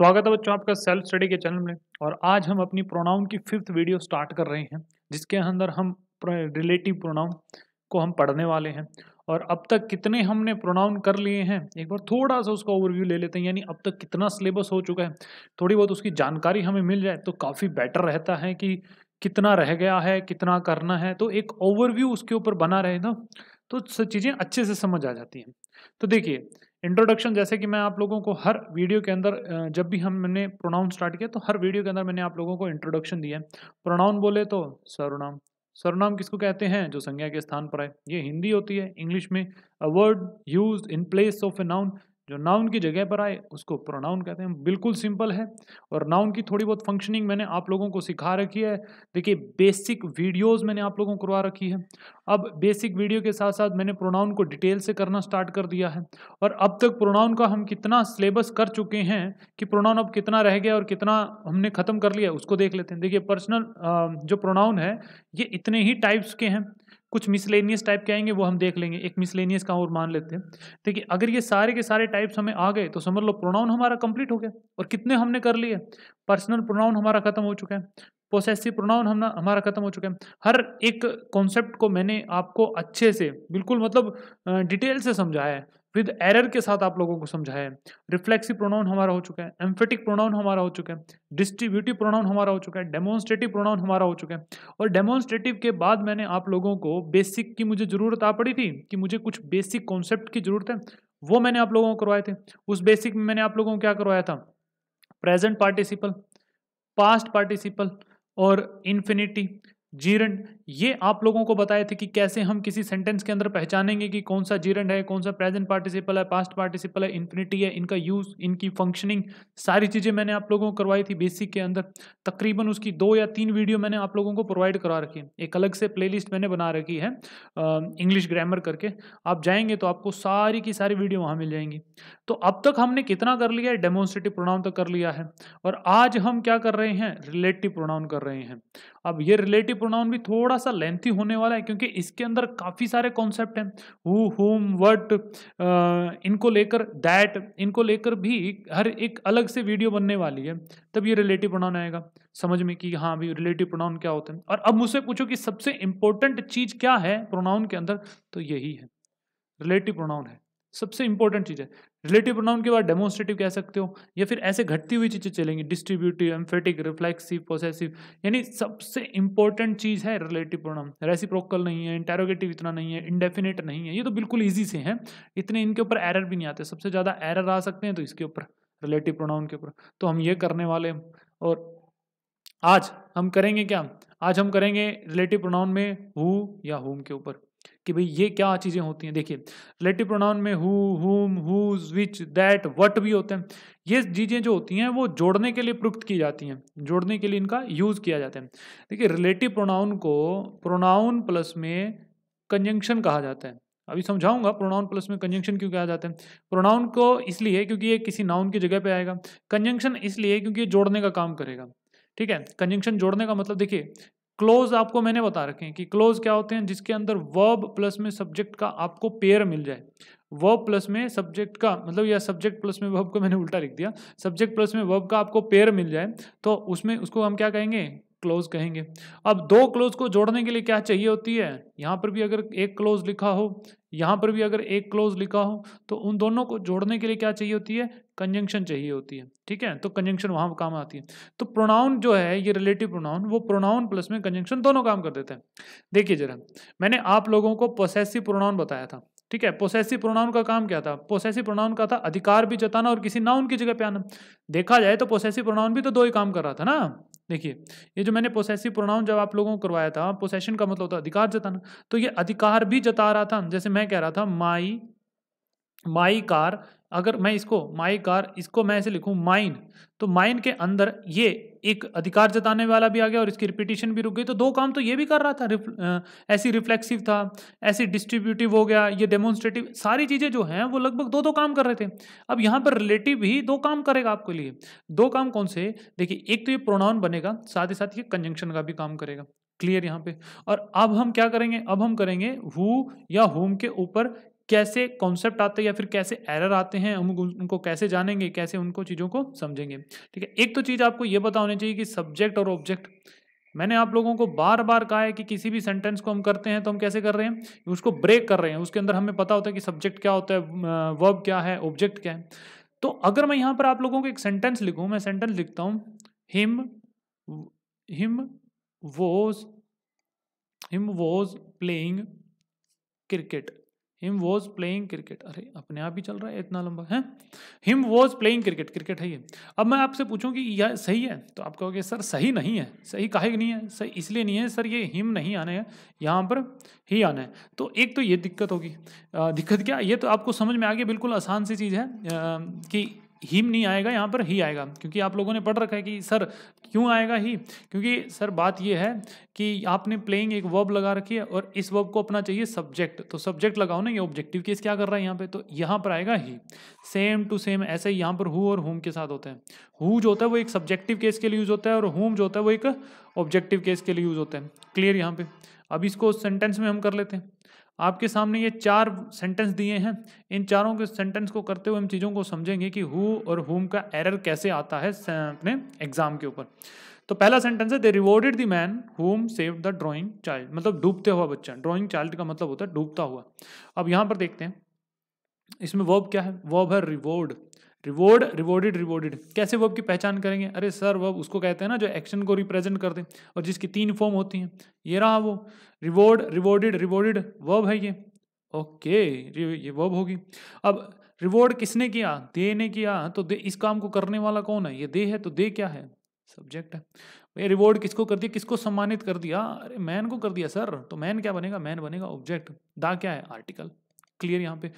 स्वागत है बच्चों आपका सेल्फ स्टडी के चैनल में और आज हम अपनी प्रोनाउन की फिफ्थ वीडियो स्टार्ट कर रहे हैं जिसके अंदर हम रिलेटिव प्रोनाउन को हम पढ़ने वाले हैं और अब तक कितने हमने प्रोनाउन कर लिए हैं एक बार थोड़ा सा उसका ओवरव्यू ले लेते हैं यानी अब तक कितना सिलेबस हो चुका है थोड़ी बहुत उसकी जानकारी हमें मिल जाए तो काफ़ी बेटर रहता है कि कितना रह गया है कितना करना है तो एक ओवरव्यू उसके ऊपर बना रहे ना तो चीज़ें अच्छे से समझ आ जाती हैं तो देखिए इंट्रोडक्शन जैसे कि मैं आप लोगों को हर वीडियो के अंदर जब भी हम मैंने प्रोनाउन स्टार्ट किया तो हर वीडियो के अंदर मैंने आप लोगों को इंट्रोडक्शन दिया है प्रोनाउन बोले तो सर्वनाम सर्वनाम किसको कहते हैं जो संज्ञा के स्थान पर है ये हिंदी होती है इंग्लिश में a word use in place of a noun जो नाउन की जगह पर आए उसको प्रोनाउन कहते हैं बिल्कुल सिंपल है और नाउन की थोड़ी बहुत फंक्शनिंग मैंने आप लोगों को सिखा रखी है देखिए बेसिक वीडियोस मैंने आप लोगों को करवा रखी है अब बेसिक वीडियो के साथ साथ मैंने प्रोनाउन को डिटेल से करना स्टार्ट कर दिया है और अब तक प्रोनाउन का हम कितना सिलेबस कर चुके हैं कि प्रोनाउन अब कितना रह गया और कितना हमने ख़त्म कर लिया उसको देख लेते हैं देखिए पर्सनल जो प्रोनाउन है ये इतने ही टाइप्स के हैं कुछ मिसलेनियस टाइप के आएंगे वो हम देख लेंगे एक मिसलेनियस का और मान लेते हैं देखिए अगर ये सारे के सारे टाइप्स हमें आ गए तो समझ लो प्रोनाउन हमारा कंप्लीट हो गया और कितने हमने कर लिए पर्सनल प्रोनाउन हमारा खत्म हो चुका है पोसेसिव प्रोनाउन हम हमारा खत्म हो चुका है हर एक कॉन्सेप्ट को मैंने आपको अच्छे से बिल्कुल मतलब डिटेल से समझाया है विद एरर के साथ आप लोगों को समझाया है रिफ्लेक्सिव प्रोनाउन हमारा हो चुका है एम्फेटिक प्रोनाउन हमारा हो चुका है डिस्ट्रीब्यूटिव प्रोनाउन हमारा हो चुका है डेमोन्स्ट्रेटिव प्रोनाउन हमारा हो चुका है और डेमोन्स्ट्रेटिव के बाद मैंने आप लोगों को बेसिक की मुझे ज़रूरत आ पड़ी थी कि मुझे कुछ बेसिक कॉन्सेप्ट की ज़रूरत है वो मैंने आप लोगों को करवाए थे उस बेसिक में मैंने आप लोगों को क्या करवाया था प्रेजेंट पार्टिसिपल पास्ट पार्टिसिपल और इन्फिनिटी जीरण ये आप लोगों को बताए थे कि कैसे हम किसी सेंटेंस के अंदर पहचानेंगे कि कौन सा जीरण है कौन सा प्रेजेंट पार्टिसिपल है पास्ट पार्टिसिपल है इन्फिनिटी है इनका यूज़ इनकी फंक्शनिंग सारी चीज़ें मैंने आप लोगों को करवाई थी बेसिक के अंदर तकरीबन उसकी दो या तीन वीडियो मैंने आप लोगों को प्रोवाइड करवा रखी है एक अलग से प्ले मैंने बना रखी है इंग्लिश ग्रामर करके आप जाएंगे तो आपको सारी की सारी वीडियो वहाँ मिल जाएंगी तो अब तक हमने कितना कर लिया है डेमोन्स्ट्रेटिव प्रोनाउन तक कर लिया है और आज हम क्या कर रहे हैं रिलेटिव प्रोनाउन कर रहे हैं अब ये रिलेटिव प्रोनाउन भी थोड़ा सा लेंथी होने वाला है क्योंकि इसके अंदर काफ़ी सारे कॉन्सेप्ट हैं हु होम वट इनको लेकर दैट इनको लेकर भी हर एक अलग से वीडियो बनने वाली है तब ये रिलेटिव प्रोनाउन आएगा समझ में कि हाँ अभी रिलेटिव प्रोनाउन क्या होते हैं और अब मुझसे पूछो कि सबसे इंपॉर्टेंट चीज़ क्या है प्रोनाउन के अंदर तो यही है रिलेटिव प्रोनाउन है सबसे इंपॉर्टेंट चीज़ है रिलेटिव प्रोनाउन के बाद डेमोस्ट्रेटिव कह सकते हो या फिर ऐसे घटती हुई चीज़ें चलेंगी डिस्ट्रीब्यूटिव एम्फेटिक रिफ्लेक्सिव पोसेसिव यानी सबसे इंपॉर्टेंट चीज़ है रिलेटिव प्रोनाउन रेसिप्रोकल नहीं है इंटेरोगेटिव इतना नहीं है इंडेफिनेट नहीं है ये तो बिल्कुल ईजी से हैं इतने इनके ऊपर एरर भी नहीं आते सबसे ज़्यादा एरर आ सकते हैं तो इसके ऊपर रिलेटिव प्रोनाउन के ऊपर तो हम ये करने वाले और आज हम करेंगे क्या आज हम करेंगे रिलेटिव प्रोनाउन में हु या होम के ऊपर कि भाई ये क्या चीज़ें होती हैं देखिए रिलेटिव प्रोनाउन में who whom whose which that what भी होते हैं ये चीज़ें जो होती हैं वो जोड़ने के लिए प्रयुक्त की जाती हैं जोड़ने के लिए इनका यूज़ किया जाता है देखिए रिलेटिव प्रोनाउन को प्रोनाउन प्लस में कंजंक्शन कहा जाता है अभी समझाऊंगा प्रोनाउन प्लस में कंजंक्शन क्यों कहा जाता है प्रोनाउन को इसलिए क्योंकि ये किसी नाउन की जगह पर आएगा कंजंक्शन इसलिए क्योंकि ये जोड़ने का काम करेगा ठीक है कंजंक्शन जोड़ने का मतलब देखिए क्लोज आपको मैंने बता रखे हैं कि क्लोज क्या होते हैं जिसके अंदर वर्ब प्लस में सब्जेक्ट का आपको पेयर मिल जाए वर्ब प्लस में सब्जेक्ट का मतलब या सब्जेक्ट प्लस में वर्ब को मैंने उल्टा लिख दिया सब्जेक्ट प्लस में वर्ब का आपको पेयर मिल जाए तो उसमें उसको हम क्या कहेंगे क्लोज कहेंगे अब दो क्लोज को जोड़ने के लिए क्या चाहिए होती है यहाँ पर भी अगर एक क्लोज लिखा हो यहाँ पर भी अगर एक क्लोज लिखा हो तो उन दोनों को जोड़ने के लिए क्या चाहिए होती है कंजंक्शन चाहिए होती है ठीक है तो कंजंक्शन वहाँ काम आती है तो प्रोनाउन जो है ये रिलेटिव प्रोनाउन वो प्रोनाउन प्लस में कंजंक्शन दोनों काम कर देते हैं देखिए जरा मैंने आप लोगों को पोसेसिव प्रोनाउन बताया था ठीक है पोसेसिव प्रोनाउन का काम क्या था पोसेसिव प्रोनाउन का था अधिकार भी जताना और किसी नाउन की जगह पे आना देखा जाए तो पोसेसिव प्रोनाउन भी तो दो ही काम कर रहा था ना देखिए ये जो मैंने पोसेसिव प्रोनाउन जब आप लोगों को करवाया था पोसेशन का मतलब होता है अधिकार जताना तो ये अधिकार भी जता रहा था जैसे मैं कह रहा था माई माई कार अगर मैं इसको माई कार इसको मैं ऐसे लिखूँ माइन तो माइन के अंदर ये एक अधिकार जताने वाला भी आ गया और इसकी रिपीटिशन भी रुक गई तो दो काम तो ये भी कर रहा था रिफ, ऐसी रिफ्लेक्सिव था ऐसी डिस्ट्रीब्यूटिव हो गया ये डेमोन्स्ट्रेटिव सारी चीज़ें जो हैं वो लगभग दो दो काम कर रहे थे अब यहाँ पर रिलेटिव ही दो काम करेगा आपके लिए दो काम कौन से देखिए एक तो ये प्रोनाउन बनेगा साथ ही साथ ये कंजंक्शन का भी काम करेगा क्लियर यहाँ पे और अब हम क्या करेंगे अब हम करेंगे हु या होम के ऊपर कैसे कॉन्सेप्ट आते हैं या फिर कैसे एरर आते हैं हम उनको कैसे जानेंगे कैसे उनको चीज़ों को समझेंगे ठीक है एक तो चीज़ आपको ये पता होनी चाहिए कि सब्जेक्ट और ऑब्जेक्ट मैंने आप लोगों को बार बार कहा है कि किसी भी सेंटेंस को हम करते हैं तो हम कैसे कर रहे हैं उसको ब्रेक कर रहे हैं उसके अंदर हमें पता होता है कि सब्जेक्ट क्या होता है वर्ब क्या है ऑब्जेक्ट क्या है तो अगर मैं यहाँ पर आप लोगों को एक सेंटेंस लिखूँ मैं सेंटेंस लिखता हूँ him him was him was playing cricket him was playing cricket अरे अपने आप ही चल रहा है इतना लंबा है him was playing cricket cricket है ये अब मैं आपसे पूछूं कि यह सही है तो आप कहोगे सर सही नहीं है सही कहा नहीं है सही इसलिए नहीं है सर ये हिम नहीं आना है यहाँ पर ही आना है तो एक तो ये दिक्कत होगी दिक्कत क्या ये तो आपको समझ में आ गया बिल्कुल आसान सी चीज़ है कि हीम नहीं आएगा यहाँ पर ही आएगा क्योंकि आप लोगों ने पढ़ रखा है कि सर क्यों आएगा ही क्योंकि सर बात यह है कि आपने प्लेइंग एक वर्ब लगा रखी है और इस वर्ब को अपना चाहिए सब्जेक्ट तो सब्जेक्ट लगाओ ना ये ऑब्जेक्टिव केस क्या कर रहा है यहाँ पे तो यहाँ पर आएगा ही सेम टू सेम ऐसे ही यहाँ पर हु और होम के साथ होते हैं हु जो होता है वो एक सब्जेक्टिव केस के लिए यूज होता है और होम जो होता है वो एक ऑब्जेक्टिव केस के लिए यूज होता है क्लियर यहाँ पे अब इसको सेंटेंस में हम कर लेते हैं आपके सामने ये चार सेंटेंस दिए हैं इन चारों के सेंटेंस को करते हुए हम चीज़ों को समझेंगे कि हु और हुम का एरर कैसे आता है अपने एग्जाम के ऊपर तो पहला सेंटेंस है they rewarded the man whom save the drowning child मतलब डूबते हुआ बच्चा ड्रॉइंग चाइल्ड का मतलब होता है डूबता हुआ अब यहाँ पर देखते हैं इसमें वर्ब क्या है वर्ब है रिवॉर्ड रिवॉर्ड रिवॉर्डेड रिवॉर्डेड कैसे वर्ब की पहचान करेंगे अरे सर वर्ब उसको कहते हैं ना जो एक्शन को रिप्रेजेंट करते हैं और जिसकी तीन फॉर्म होती हैं ये रहा वो रिवॉर्ड रिवॉर्डेड रिवॉर्डेड वर्ब है ये ओके ये वर्ब होगी अब रिवॉर्ड किसने किया दे ने किया तो दे इस काम को करने वाला कौन है ये दे है तो दे क्या है सब्जेक्ट है ये रिवॉर्ड किसको कर दिया किसको सम्मानित कर दिया अरे मैन को कर दिया सर तो मैन क्या बनेगा मैन बनेगा ऑब्जेक्ट दा क्या है आर्टिकल क्लियर यहाँ पे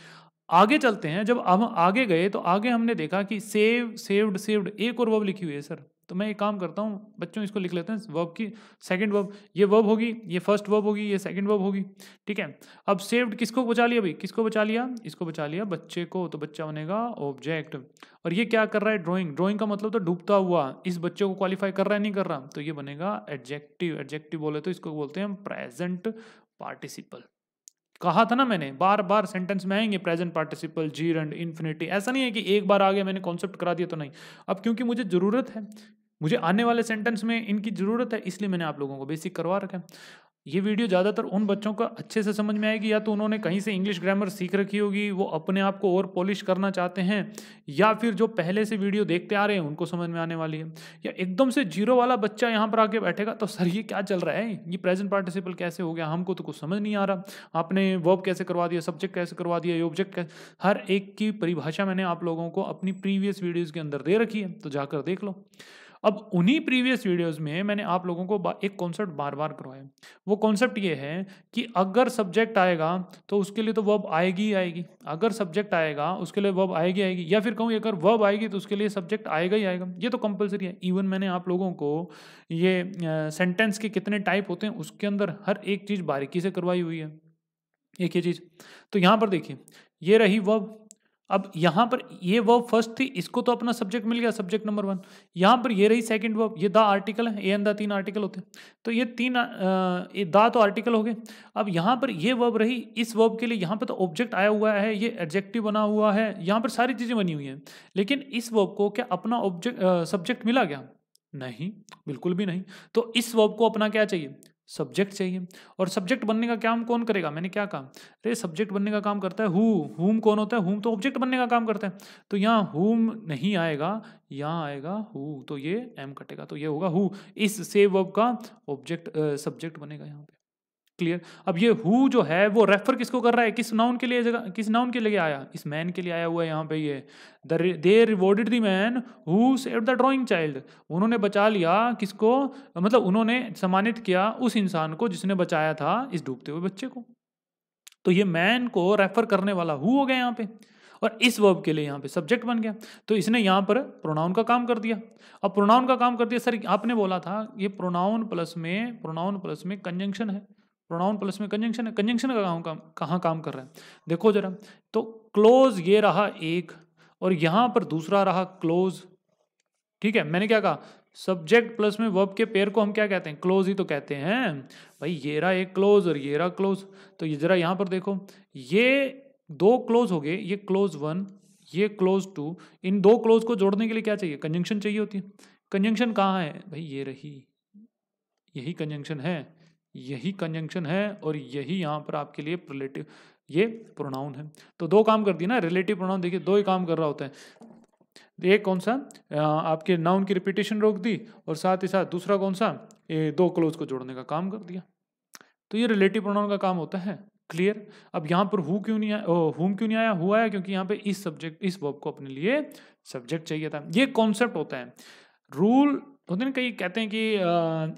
आगे चलते हैं जब हम आगे गए तो आगे हमने देखा कि सेव सेव्ड सेव्ड एक और वर्ब लिखी हुई है सर तो मैं एक काम करता हूँ बच्चों इसको लिख लेते हैं वर्ब की सेकंड वर्ब ये वर्ब होगी ये फर्स्ट वर्ब होगी ये सेकंड वर्ब होगी ठीक है अब सेव्ड किसको बचा लिया भाई किसको बचा लिया इसको बचा लिया बच्चे को तो बच्चा बनेगा ऑब्जेक्ट और ये क्या कर रहा है ड्रॉइंग ड्रॉइंग का मतलब तो डूबता हुआ इस बच्चे को क्वालिफाई कर रहा है नहीं कर रहा तो ये बनेगा एडजेक्टिव एडजेक्टिव बोले तो इसको बोलते हैं प्रेजेंट पार्टिसिपल कहा था ना मैंने बार बार सेंटेंस में आएंगे present participle gerund and infinitive ऐसा नहीं है कि एक बार आगे मैंने कॉन्सेप्ट करा दिया तो नहीं अब क्योंकि मुझे ज़रूरत है मुझे आने वाले सेंटेंस में इनकी ज़रूरत है इसलिए मैंने आप लोगों को बेसिक करवा रखा है ये वीडियो ज़्यादातर उन बच्चों को अच्छे से समझ में आएगी या तो उन्होंने कहीं से इंग्लिश ग्रामर सीख रखी होगी वो अपने आप को और पॉलिश करना चाहते हैं या फिर जो पहले से वीडियो देखते आ रहे हैं उनको समझ में आने वाली है या एकदम से जीरो वाला बच्चा यहाँ पर आके बैठेगा तो सर ये क्या चल रहा है ये प्रेजेंट पार्टिसिपल कैसे हो गया हमको तो कुछ समझ नहीं आ रहा आपने वर्ब कैसे करवा दिया सब्जेक्ट कैसे करवा दिया ये ऑब्जेक्ट कैसे हर एक की परिभाषा मैंने आप लोगों को अपनी प्रीवियस वीडियोज़ के अंदर दे रखी है तो जाकर देख लो अब उन्हीं प्रीवियस वीडियोस में मैंने आप लोगों को एक कॉन्सेप्ट बार बार करवाया वो कॉन्सेप्ट ये है कि अगर सब्जेक्ट आएगा तो उसके लिए तो वर्ब आएगी ही आएगी अगर सब्जेक्ट आएगा उसके लिए वर्ब आएगी आएगी या फिर कहूँ अगर वर्ब आएगी तो उसके लिए सब्जेक्ट आएगा ही आएगा ये तो कंपलसरी है इवन मैंने आप लोगों को ये सेंटेंस के कितने टाइप होते हैं उसके अंदर हर एक चीज़ बारीकी से करवाई हुई है एक ही चीज़ तो यहाँ पर देखिए ये रही वर्ब अब यहाँ पर ये वर्ब फर्स्ट थी इसको तो अपना सब्जेक्ट मिल गया सब्जेक्ट नंबर वन यहाँ पर ये रही सेकंड वर्ब ये द आर्टिकल है ए एन द तीन आर्टिकल होते हैं तो ये तीन ये दा तो आर्टिकल हो गए अब यहाँ पर ये वर्ब रही इस वर्ब के लिए यहाँ पर तो ऑब्जेक्ट आया हुआ है ये एडजेक्टिव बना हुआ है यहाँ पर सारी चीज़ें बनी हुई हैं लेकिन इस वर्ब को क्या अपना ऑब्जेक्ट सब्जेक्ट मिला गया नहीं बिल्कुल भी नहीं तो इस वर्ब को अपना क्या चाहिए सब्जेक्ट चाहिए और सब्जेक्ट बनने का काम कौन करेगा मैंने क्या कहा अरे सब्जेक्ट बनने का काम करता है हु हुम कौन होता है हुम तो ऑब्जेक्ट बनने का काम करता है तो यहाँ हुम नहीं आएगा यहाँ आएगा हु तो ये एम कटेगा तो ये होगा हु इस सेव वर्ब का ऑब्जेक्ट सब्जेक्ट बनेगा यहाँ पे क्लियर अब ये हु जो है वो रेफर किसको कर रहा है किस नाउन के लिए जगह किस नाउन के लिए आया इस मैन के लिए आया हुआ है यहाँ पे ये they rewarded the man who save the drowning child उन्होंने बचा लिया किसको मतलब उन्होंने सम्मानित किया उस इंसान को जिसने बचाया था इस डूबते हुए बच्चे को तो ये मैन को रेफर करने वाला हु हो गया यहाँ पे और इस वर्ब के लिए यहाँ पे सब्जेक्ट बन गया तो इसने यहाँ पर प्रोनाउन का काम कर दिया अब प्रोनाउन का काम कर दिया सर आपने बोला था ये प्रोनाउन प्लस में प्रोनाउन प्लस में कंजंक्शन है प्रोनाउन प्लस में कंजंक्शन है कंजंक्शन का काम कहाँ काम कर रहा है देखो जरा तो क्लोज ये रहा एक और यहाँ पर दूसरा रहा क्लोज ठीक है मैंने क्या कहा सब्जेक्ट प्लस में वर्ब के पेयर को हम क्या कहते हैं क्लोज ही तो कहते हैं भाई ये रहा एक क्लोज और ये रहा क्लोज तो ये जरा यहाँ पर देखो ये दो क्लोज हो गए ये क्लोज वन ये क्लोज टू इन दो क्लोज को जोड़ने के लिए क्या चाहिए कंजंक्शन चाहिए होती है कंजंक्शन कहाँ है भाई ये रही यही कंजंक्शन है यही कंजंक्शन है और यही यहाँ पर आपके लिए रिलेटिव ये प्रोनाउन है तो दो काम कर दिए ना रिलेटिव प्रोनाउन देखिए दो ही काम कर रहा होता है एक कौन सा आपके नाउन की रिपीटेशन रोक दी और साथ ही साथ दूसरा कौन सा ये दो क्लोज को जोड़ने का काम कर दिया तो ये रिलेटिव प्रोनाउन का काम होता है क्लियर अब यहाँ पर हु क्यों नहीं आया हु क्यों नहीं आया हुआ आया क्योंकि यहाँ पे इस सब्जेक्ट इस वर्ब को अपने लिए सब्जेक्ट चाहिए था ये कॉन्सेप्ट होता है रूल होते ना कई कहते हैं कि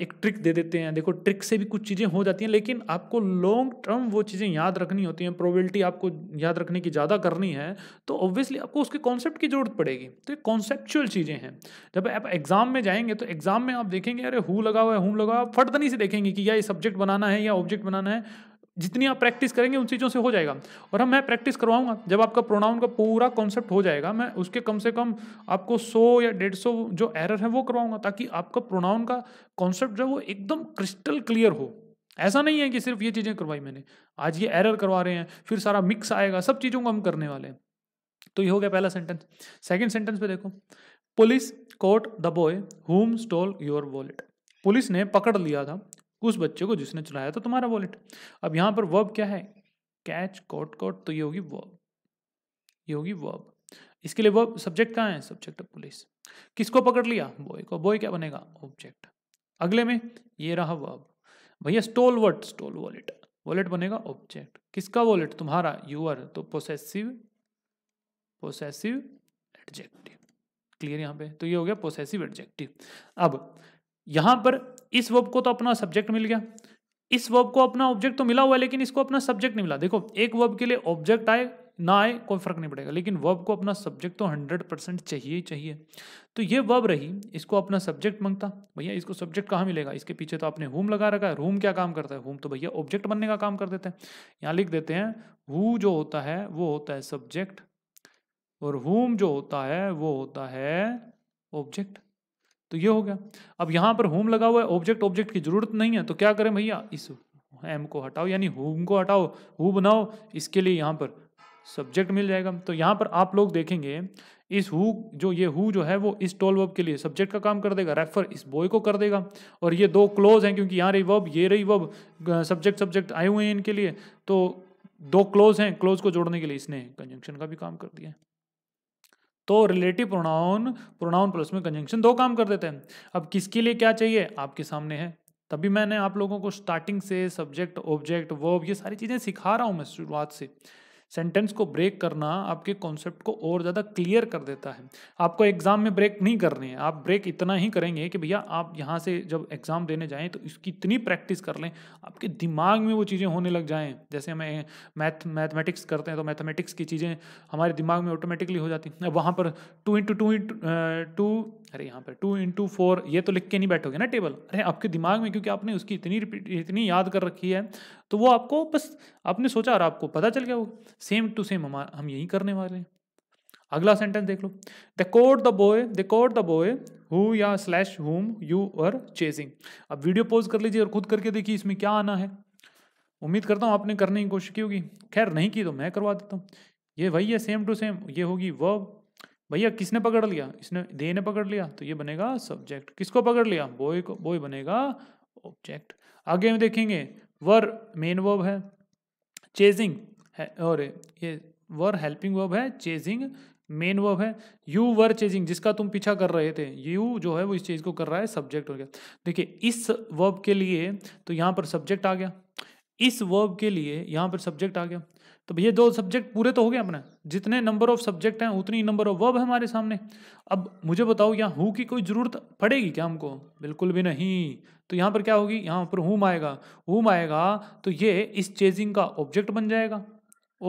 एक ट्रिक दे देते हैं देखो ट्रिक से भी कुछ चीज़ें हो जाती हैं लेकिन आपको लॉन्ग टर्म वो चीज़ें याद रखनी होती हैं प्रोबेबिलिटी आपको याद रखने की ज़्यादा करनी है तो ऑब्वियसली आपको उसके कॉन्सेप्ट की ज़रूरत पड़ेगी तो ये कॉन्सेप्चुअल चीज़ें हैं जब आप एग्ज़ाम में जाएंगे तो एग्ज़ाम में आप देखेंगे अरे हु लगा हुआ है हु लगा हुआ फटदनी से देखेंगे कि या ये सब्जेक्ट बनाना है या ऑब्जेक्ट बनाना है जितनी आप प्रैक्टिस करेंगे उन चीज़ों से हो जाएगा और हम हाँ, मैं प्रैक्टिस करवाऊंगा जब आपका प्रोनाउन का पूरा कॉन्सेप्ट हो जाएगा मैं उसके कम से कम आपको सौ या डेढ़ सौ जो एरर है वो करवाऊंगा ताकि आपका प्रोनाउन का कॉन्सेप्ट जो है वो एकदम क्रिस्टल क्लियर हो ऐसा नहीं है कि सिर्फ ये चीज़ें करवाई मैंने आज ये एरर करवा रहे हैं फिर सारा मिक्स आएगा सब चीज़ों को हम करने वाले हैं तो ये हो गया पहला सेंटेंस सेकेंड सेंटेंस पे देखो police caught the boy whom stole your wallet police ने पकड़ लिया था उस बच्चे को जिसने चलाया था तुम्हारा वॉलेट अब यहाँ पर वर्ब क्या है कैच कॉट कॉट तो ये होगी वर्ब ये होगी वर्ब इसके लिए वर्ब सब्जेक्ट कहाँ है सब्जेक्ट ऑफ पुलिस किसको पकड़ लिया बॉय को बॉय क्या बनेगा ऑब्जेक्ट अगले में ये रहा वर्ब भैया stole word stole wallet wallet बनेगा ऑब्जेक्ट किसका वॉलेट तुम्हारा यूअर तो पोसेसिव पोसेसिव एडजेक्टिव क्लियर यहाँ पे तो ये हो गया पोसेसिव एडजेक्टिव अब यहां पर इस वर्ब को तो अपना सब्जेक्ट मिल गया इस वर्ब को अपना ऑब्जेक्ट तो मिला हुआ है लेकिन इसको अपना सब्जेक्ट नहीं मिला देखो एक वर्ब के लिए ऑब्जेक्ट आए ना आए कोई फर्क नहीं पड़ेगा लेकिन वर्ब को अपना सब्जेक्ट तो हंड्रेड परसेंट चाहिए ही चाहिए तो ये वर्ब रही इसको अपना सब्जेक्ट मांगता भैया इसको सब्जेक्ट कहाँ मिलेगा इसके पीछे तो आपने होम लगा रखा है होम क्या काम करता है होम तो भैया ऑब्जेक्ट बनने का काम कर देते हैं यहाँ लिख देते हैं हु जो होता है वो होता है सब्जेक्ट और होम जो होता है वो होता है ऑब्जेक्ट तो ये हो गया अब यहाँ पर होम लगा हुआ है ऑब्जेक्ट ऑब्जेक्ट की जरूरत नहीं है तो क्या करें भैया इस एम को हटाओ यानी हुम को हटाओ हु बनाओ इसके लिए यहाँ पर सब्जेक्ट मिल जाएगा तो यहाँ पर आप लोग देखेंगे इस हु जो ये हु जो है वो इस टोल वर्ब के लिए सब्जेक्ट का काम कर देगा रेफर इस बॉय को कर देगा और ये दो क्लोज हैं क्योंकि यहाँ रही वर्ब ये रही वर्ब सब्जेक्ट सब्जेक्ट आए हुए हैं इनके लिए तो दो क्लोज हैं क्लोज को जोड़ने के लिए इसने कंजंक्शन का भी काम कर दिया है तो रिलेटिव प्रोनाउन प्रोनाउन प्लस में कंजंक्शन दो काम कर देते हैं अब किसके लिए क्या चाहिए आपके सामने है तभी मैंने आप लोगों को स्टार्टिंग से सब्जेक्ट ऑब्जेक्ट वर्ब ये सारी चीज़ें सिखा रहा हूँ मैं शुरुआत से सेंटेंस को ब्रेक करना आपके कॉन्सेप्ट को और ज़्यादा क्लियर कर देता है आपको एग्ज़ाम में ब्रेक नहीं करनी है आप ब्रेक इतना ही करेंगे कि भैया आप यहाँ से जब एग्ज़ाम देने जाएँ तो इसकी इतनी प्रैक्टिस कर लें आपके दिमाग में वो चीज़ें होने लग जाएँ जैसे हमें मैथ मैथमेटिक्स करते हैं तो मैथमेटिक्स की चीज़ें हमारे दिमाग में ऑटोमेटिकली हो जाती हैं वहाँ पर two into two into two अरे यहाँ पर टू इंटू फोर ये तो लिख के नहीं बैठोगे ना टेबल अरे आपके दिमाग में क्योंकि आपने उसकी इतनी इतनी याद कर रखी है तो वो आपको बस आपने सोचा और आपको पता चल गया वो सेम टू सेम हम हम यही करने वाले हैं अगला सेंटेंस देख लो the caught the boy the caught the boy who या slash whom you are chasing अब वीडियो पोज कर लीजिए और खुद करके देखिए इसमें क्या आना है उम्मीद करता हूँ आपने करने की कोशिश की होगी खैर नहीं की तो मैं करवा देता हूँ ये वही है सेम टू सेम ये होगी व भैया किसने पकड़ लिया इसने दे ने पकड़ लिया तो ये बनेगा सब्जेक्ट किसको पकड़ लिया बॉय को बॉय बनेगा ऑब्जेक्ट आगे हम देखेंगे वर मेन वर्ब है चेजिंग और ये वर हेल्पिंग वर्ब है चेजिंग मेन वर्ब है यू वर चेजिंग जिसका तुम पीछा कर रहे थे यू जो है वो इस चीज़ को कर रहा है सब्जेक्ट हो गया देखिए इस वर्ब के लिए तो यहाँ पर सब्जेक्ट आ गया इस वर्ब के लिए यहाँ पर सब्जेक्ट आ गया तो भैया दो सब्जेक्ट पूरे तो हो गए अपने जितने नंबर ऑफ सब्जेक्ट हैं उतनी नंबर ऑफ वर्ब हमारे सामने अब मुझे बताओ यहाँ हु की कोई ज़रूरत पड़ेगी क्या हमको बिल्कुल भी नहीं तो यहाँ पर क्या होगी यहाँ पर हुम आएगा हुम आएगा तो ये इस चेजिंग का ऑब्जेक्ट बन जाएगा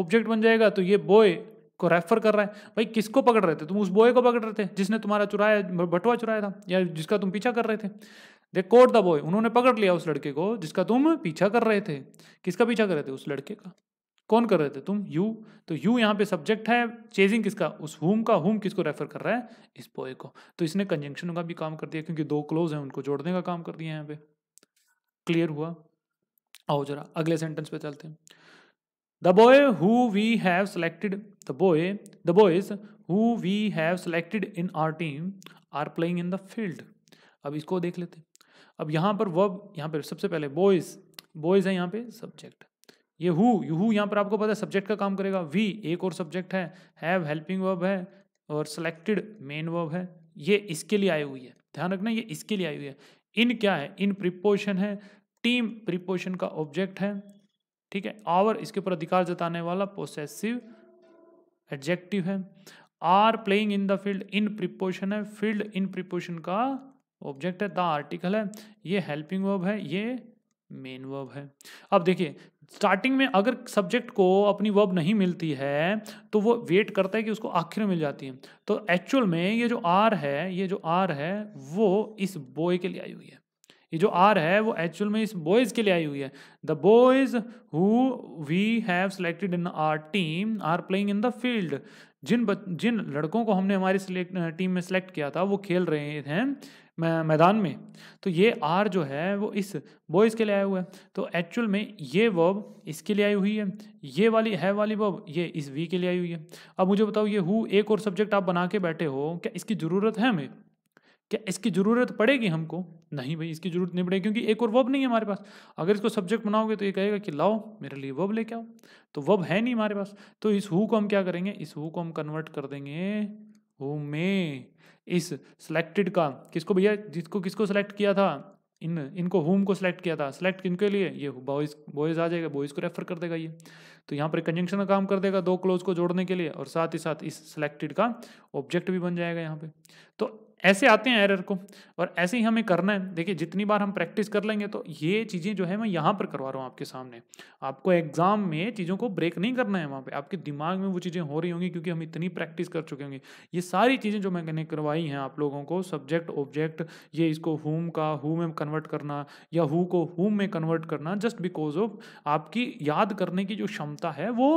ऑब्जेक्ट बन जाएगा तो ये बॉय को रेफर कर रहा है भाई किसको पकड़ रहे थे तुम उस बॉय को पकड़ रहे थे जिसने तुम्हारा चुराया बटुआ चुराया था या जिसका तुम पीछा कर रहे थे दे कोट द बॉय उन्होंने पकड़ लिया उस लड़के को जिसका तुम पीछा कर रहे थे किसका पीछा कर रहे थे उस लड़के का कौन कर रहे थे तुम यू तो यू यहाँ पे सब्जेक्ट है चेजिंग किसका उस हुम का हुम किसको रेफर कर रहा है इस बॉय को तो इसने कंजंक्शन का भी काम कर दिया क्योंकि दो क्लोज हैं उनको जोड़ने का काम कर दिया यहाँ पे क्लियर हुआ आओ जरा अगले सेंटेंस पे चलते हैं the boy who we have selected the boy the boys who we have selected in our team are playing in the field अब इसको देख लेते हैं अब यहाँ पर वर्ब यहाँ पर सबसे पहले बॉयज बॉयज है यहाँ पे सब्जेक्ट ये हु हु यहाँ पर आपको पता है सब्जेक्ट का काम करेगा वी एक और सब्जेक्ट है हैव हेल्पिंग वर्ब है और सिलेक्टेड मेन वर्ब है ये इसके लिए आई हुई है ध्यान रखना ये इसके लिए आई हुई है इन क्या है इन प्रिपोशन है टीम प्रिपोशन का ऑब्जेक्ट है ठीक है आवर इसके ऊपर अधिकार जताने वाला पोसेसिव एडजेक्टिव है are playing in the field in preposition है फील्ड इन प्रिपोशन का ऑब्जेक्ट है द आर्टिकल है ये हेल्पिंग वर्ब है ये मेन वर्ब है अब देखिए स्टार्टिंग में अगर सब्जेक्ट को अपनी वर्ब नहीं मिलती है तो वो वेट करता है कि उसको आखिर में मिल जाती है तो एक्चुअल में ये जो आर है ये जो आर है वो इस बॉय के लिए आई हुई है ये जो आर है वो एक्चुअल में इस बॉयज के लिए आई हुई है the boys who we have selected in our team are playing in the field जिन जिन लड़कों को हमने हमारी टीम में सेलेक्ट किया था वो खेल रहे हैं मैदान में तो ये आर जो है वो इस बॉयज़ के लिए आया हुआ है तो एक्चुअल में ये वर्ब इसके लिए आई हुई है ये वाली है वाली वर्ब ये इस वी के लिए आई हुई है अब मुझे बताओ ये हु एक और सब्जेक्ट आप बना के बैठे हो क्या इसकी ज़रूरत है हमें क्या इसकी ज़रूरत पड़ेगी हमको नहीं भाई इसकी ज़रूरत नहीं पड़ेगी क्योंकि एक और वब नहीं है हमारे पास अगर इसको सब्जेक्ट बनाओगे तो ये कहेगा कि लाओ मेरे लिए वब लेके आओ तो वब है नहीं हमारे पास तो इस हु को हम क्या करेंगे इस हु को हम कन्वर्ट कर देंगे हु में इस सिलेक्टेड का किसको भैया जिसको किसको सेलेक्ट किया था इन इनको होम को सेलेक्ट किया था किन किनके लिए ये बॉयज बॉयज आ जाएगा बॉयज को रेफर कर देगा ये तो यहाँ पर कंजंक्शन का काम कर देगा दो क्लोज को जोड़ने के लिए और साथ ही साथ इस सिलेक्टेड का ऑब्जेक्ट भी बन जाएगा यहाँ पे तो ऐसे आते हैं एरर को और ऐसे ही हमें करना है देखिए जितनी बार हम प्रैक्टिस कर लेंगे तो ये चीज़ें जो है मैं यहाँ पर करवा रहा हूँ आपके सामने आपको एग्जाम में चीज़ों को ब्रेक नहीं करना है वहाँ पे आपके दिमाग में वो चीज़ें हो रही होंगी क्योंकि हम इतनी प्रैक्टिस कर चुके होंगे ये सारी चीज़ें जो मैंने करवाई हैं आप लोगों को सब्जेक्ट ऑब्जेक्ट ये इसको हुम का हु में कन्वर्ट करना या हु को हुम में कन्वर्ट करना जस्ट बिकॉज ऑफ आपकी याद करने की जो क्षमता है वो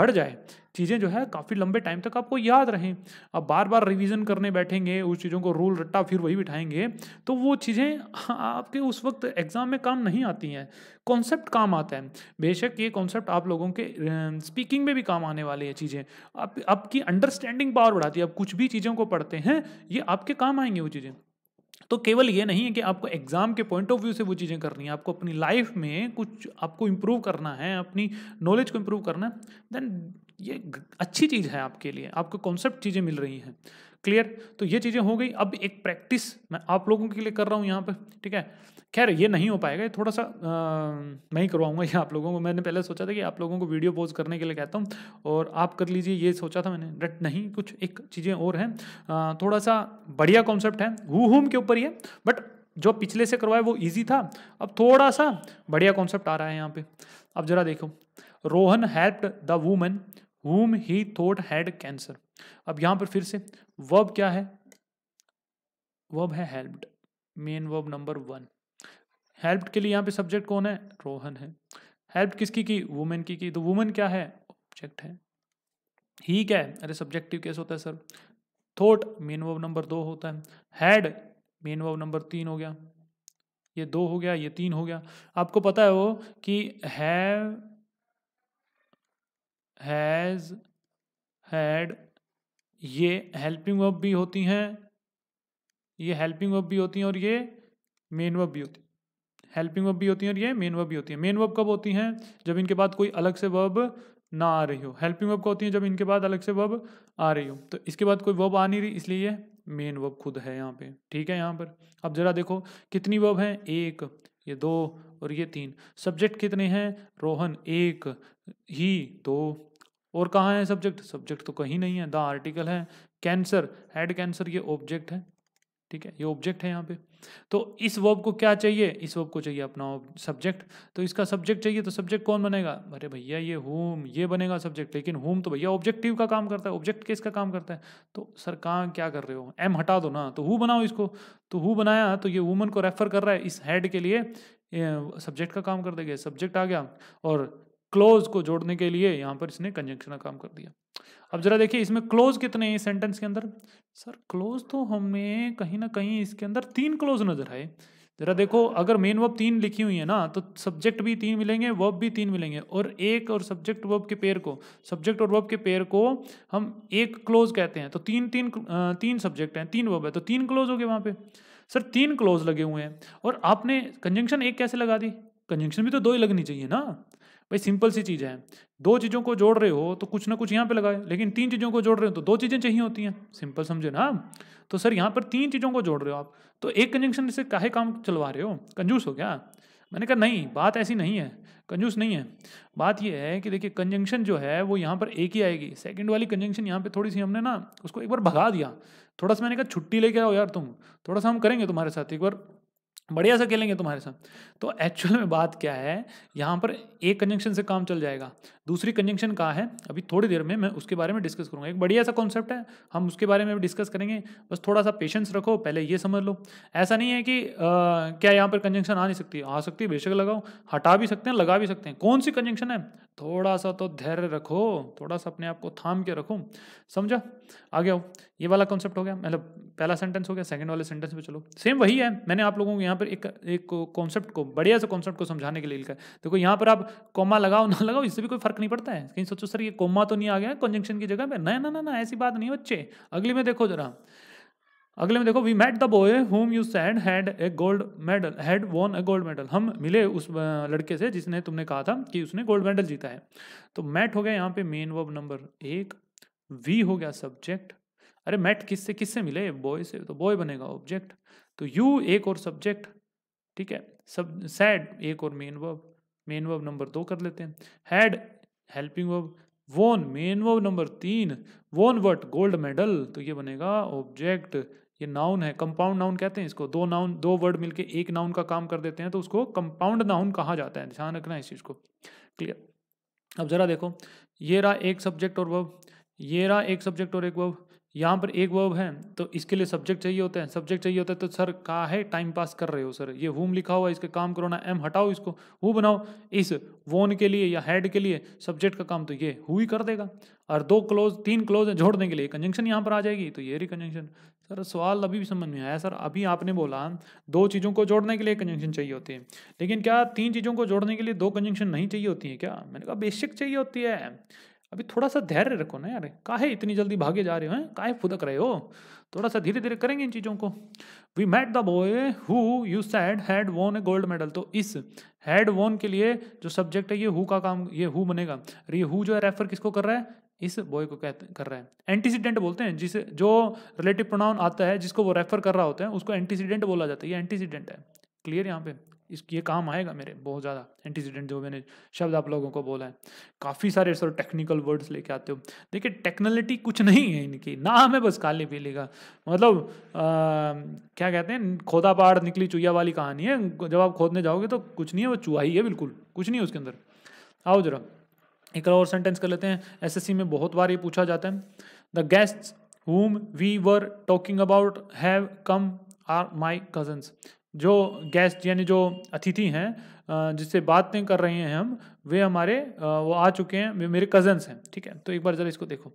बढ़ जाए चीज़ें जो है काफ़ी लंबे टाइम तक आपको याद रहें आप बार बार रिवीजन करने बैठेंगे उस चीज़ों को रोल रट्टा फिर वही बिठाएंगे तो वो चीज़ें हाँ, आपके उस वक्त एग्ज़ाम में काम नहीं आती हैं कॉन्सेप्ट काम आता है बेशक ये कॉन्सेप्ट आप लोगों के स्पीकिंग में भी काम आने वाली है चीज़ें आप आपकी अंडरस्टैंडिंग पावर बढ़ाती है आप कुछ भी चीज़ों को पढ़ते हैं ये आपके काम आएंगे वो चीज़ें तो केवल ये नहीं है कि आपको एग्ज़ाम के पॉइंट ऑफ व्यू से वो चीज़ें करनी है आपको अपनी लाइफ में कुछ आपको इम्प्रूव करना है अपनी नॉलेज को इम्प्रूव करना है देन ये अच्छी चीज़ है आपके लिए आपको कॉन्सेप्ट चीज़ें मिल रही हैं क्लियर तो ये चीज़ें हो गई अब एक प्रैक्टिस मैं आप लोगों के लिए कर रहा हूँ यहाँ पर ठीक है खैर ये नहीं हो पाएगा ये थोड़ा सा आ, मैं ही करवाऊँगा ये आप लोगों को मैंने पहले सोचा था कि आप लोगों को वीडियो पोज करने के लिए कहता हूँ और आप कर लीजिए ये सोचा था मैंने डट नहीं कुछ एक चीज़ें और हैं थोड़ा सा बढ़िया कॉन्सेप्ट है हु हुम के ऊपर ही है बट जो पिछले से करवाया वो ईजी था अब थोड़ा सा बढ़िया कॉन्सेप्ट आ रहा है यहाँ पर अब जरा देखो Rohan helped the women whom he thought had cancer अब यहां पर फिर से वर्ब क्या है वर्ब है helped main verb number one helped के लिए यहाँ पे सब्जेक्ट कौन है रोहन है हेल्प किसकी की वुमेन की की तो वुमेन क्या है ऑब्जेक्ट है ही क्या है अरे सब्जेक्टिव केस होता है सर थोट मेन वर्ब नंबर दो होता है हैड मेन वर्ब नंबर तीन हो गया ये दो हो गया ये तीन हो गया आपको पता है वो कि हैव हैज़ हैड ये हेल्पिंग वर्ब भी होती हैं ये हेल्पिंग वर्ब भी होती हैं और ये मेन वर्ब भी होती हेल्पिंग वर्ब भी होती हैं और ये मेन वर्ब भी होती हैं मेन वर्ब कब होती हैं जब इनके बाद कोई अलग से वर्ब ना आ रही हो हेल्पिंग वर्ब कब होती हैं जब इनके बाद अलग से वर्ब आ रही हो तो इसके बाद कोई वर्ब आ नहीं रही इसलिए ये मेन वर्ब खुद है यहाँ पे ठीक है यहाँ पर अब जरा देखो कितनी वर्ब हैं एक ये दो और ये तीन सब्जेक्ट कितने हैं रोहन एक ही दो और कहाँ है सब्जेक्ट सब्जेक्ट तो कहीं नहीं है द आर्टिकल है कैंसर हेड कैंसर ये ऑब्जेक्ट है ठीक है ये ऑब्जेक्ट है यहाँ पे तो इस वर्ब को क्या चाहिए इस वर्ब को चाहिए अपना सब्जेक्ट तो इसका सब्जेक्ट चाहिए तो सब्जेक्ट कौन बनेगा अरे भैया ये होम ये बनेगा सब्जेक्ट लेकिन होम तो भैया ऑब्जेक्टिव का काम करता है ऑब्जेक्ट किसका काम करता है तो सर कहाँ क्या कर रहे हो एम हटा दो ना तो हु बनाओ इसको तो हु बनाया तो ये वुमन को रेफर कर रहा है इस हेड के लिए सब्जेक्ट का काम कर देगा सब्जेक्ट आ गया और क्लोज को जोड़ने के लिए यहाँ पर इसने कंजक्शन का काम कर दिया अब जरा देखिए इसमें क्लोज कितने हैं सेंटेंस के अंदर सर क्लोज तो हमें कहीं ना कहीं इसके अंदर तीन क्लोज नजर आए जरा देखो अगर मेन वर्ब तीन लिखी हुई है ना तो सब्जेक्ट भी तीन मिलेंगे वर्ब भी तीन मिलेंगे और एक और सब्जेक्ट वर्ब के पेयर को सब्जेक्ट और वर्ब के पेयर को हम एक क्लोज कहते हैं तो तीन तीन तीन सब्जेक्ट हैं तीन वर्ब है तो तीन क्लोज हो गए वहाँ पे सर तीन क्लोज लगे हुए हैं और आपने कंजंक्शन एक कैसे लगा दी कंजंक्शन भी तो दो ही लगनी चाहिए ना भाई सिंपल सी चीज़ है दो चीज़ों को जोड़ रहे हो तो कुछ ना कुछ यहाँ पे लगाए लेकिन तीन चीज़ों को जोड़ रहे हो तो दो चीज़ें चाहिए होती हैं सिंपल समझे ना तो सर यहाँ पर तीन चीज़ों को जोड़ रहे हो आप तो एक कंजंक्शन से काहे काम चलवा रहे हो कंजूस हो क्या मैंने कहा नहीं बात ऐसी नहीं है कंजूस नहीं है बात यह है कि देखिए कंजंक्शन जो है वो यहाँ पर एक ही आएगी सेकंड वाली कंजंक्शन यहाँ पे थोड़ी सी हमने ना उसको एक बार भगा दिया थोड़ा सा मैंने कहा छुट्टी लेके आओ यार तुम थोड़ा सा हम करेंगे तुम्हारे साथ एक बार बढ़िया से खेलेंगे तुम्हारे साथ तो एक्चुअल में बात क्या है यहाँ पर एक कंजंक्शन से काम चल जाएगा दूसरी कंजंक्शन कहाँ है अभी थोड़ी देर में मैं उसके बारे में डिस्कस करूँगा एक बढ़िया सा कॉन्सेप्ट है हम उसके बारे में भी डिस्कस करेंगे बस थोड़ा सा पेशेंस रखो पहले ये समझ लो ऐसा नहीं है कि आ, क्या यहाँ पर कंजंक्शन आ नहीं सकती आ सकती है बेशक लगाओ हटा भी सकते हैं लगा भी सकते हैं कौन सी कंजंक्शन है थोड़ा सा तो धैर्य रखो थोड़ा सा अपने आप को थाम के रखो समझा आगे हो ये वाला कॉन्सेप्ट हो गया मतलब पहला सेंटेंस हो गया सेकंड वाले सेंटेंस पे चलो सेम वही है मैंने आप लोगों को यहाँ पर एक एक कॉन्सेप्ट को बढ़िया से कॉन्सेप्ट को समझाने के लिए लिखा है देखो यहाँ पर आप कोमा लगाओ ना लगाओ इससे भी कोई फर्क नहीं पड़ता है कहीं सोचो सर ये कोमा तो नहीं आ गया कंजंक्शन की जगह पर ना ना ना ना ऐसी बात नहीं बच्चे अगले में देखो जरा अगले में देखो we met the boy whom you said had a gold medal had won a gold medal हम मिले उस लड़के से जिसने तुमने कहा था कि उसने गोल्ड मेडल जीता है तो मैट हो गया यहाँ पे मेन वर्ब नंबर एक वी हो गया सब्जेक्ट अरे मैट किससे किससे मिले बॉय से तो बॉय बनेगा ऑब्जेक्ट तो यू एक और सब्जेक्ट ठीक है सब सैड एक और main verb main verb number दो कर लेते हैं had helping verb won main verb number तीन वोन वट गोल्ड मेडल तो ये बनेगा ऑब्जेक्ट ये नाउन है कंपाउंड नाउन कहते हैं इसको दो नाउन दो वर्ड मिलके एक नाउन का काम कर देते हैं तो उसको कंपाउंड नाउन कहा जाता है ध्यान रखना इस चीज़ को क्लियर अब जरा देखो ये रहा एक सब्जेक्ट और वर्ब ये रहा एक सब्जेक्ट और एक वर्ब यहाँ पर एक वर्ब है तो इसके लिए सब्जेक्ट चाहिए होता है सब्जेक्ट चाहिए होता है तो सर कहा है टाइम पास कर रहे हो सर ये हुम लिखा हुआ है इसका काम करो ना एम हटाओ इसको हु बनाओ इस वोन के लिए या हेड के लिए सब्जेक्ट का काम तो ये हु ही कर देगा और दो क्लोज तीन क्लोज जोड़ने के लिए कंजंक्शन यहाँ पर आ जाएगी तो ये रही कंजेंशन सर सवाल अभी भी समझ में आया सर अभी आपने बोला दो चीज़ों को जोड़ने के लिए कंजंक्शन चाहिए होती है लेकिन क्या तीन चीज़ों को जोड़ने के लिए दो कंजंक्शन नहीं चाहिए होती है क्या मैंने कहा बेसिक चाहिए होती है अभी थोड़ा सा धैर्य रखो ना यार काहे इतनी जल्दी भागे जा रहे हो हैं काहे फुदक रहे हो थोड़ा सा धीरे धीरे करेंगे इन चीज़ों को we met the boy who you said had won a gold medal तो इस हैड वोन के लिए जो सब्जेक्ट है ये हु का काम ये हु बनेगा और ये हु जो है रेफर किसको कर रहा है इस बॉय को कहते कर रहा है एंटीसीडेंट बोलते हैं जिसे जो रिलेटिव प्रोनाउन आता है जिसको वो रेफर कर रहा होता है उसको एंटीसीडेंट बोला जाता है ये एंटीसीडेंट है क्लियर यहाँ पे इस ये काम आएगा मेरे बहुत ज़्यादा एंटीसीडेंट जो मैंने शब्द आप लोगों को बोला है काफ़ी सारे सर टेक्निकल वर्ड्स लेके आते हो देखिए टेक्नोलिटी कुछ नहीं है इनकी ना हमें बस काले पीले का मतलब आ, क्या कहते हैं खोदा पहाड़ निकली चूहिया वाली कहानी है जब आप खोदने जाओगे तो कुछ नहीं है वो चूहा ही है बिल्कुल कुछ नहीं है उसके अंदर आओ जरा एक और सेंटेंस कर लेते हैं एस में बहुत बार ये पूछा जाता है the guest whom we were talking about have come are my cousins जो गेस्ट यानी जो अतिथि हैं जिससे बातें कर रहे हैं हम वे हमारे वो आ चुके हैं वे मेरे कजन्स हैं ठीक है तो एक बार जरा इसको देखो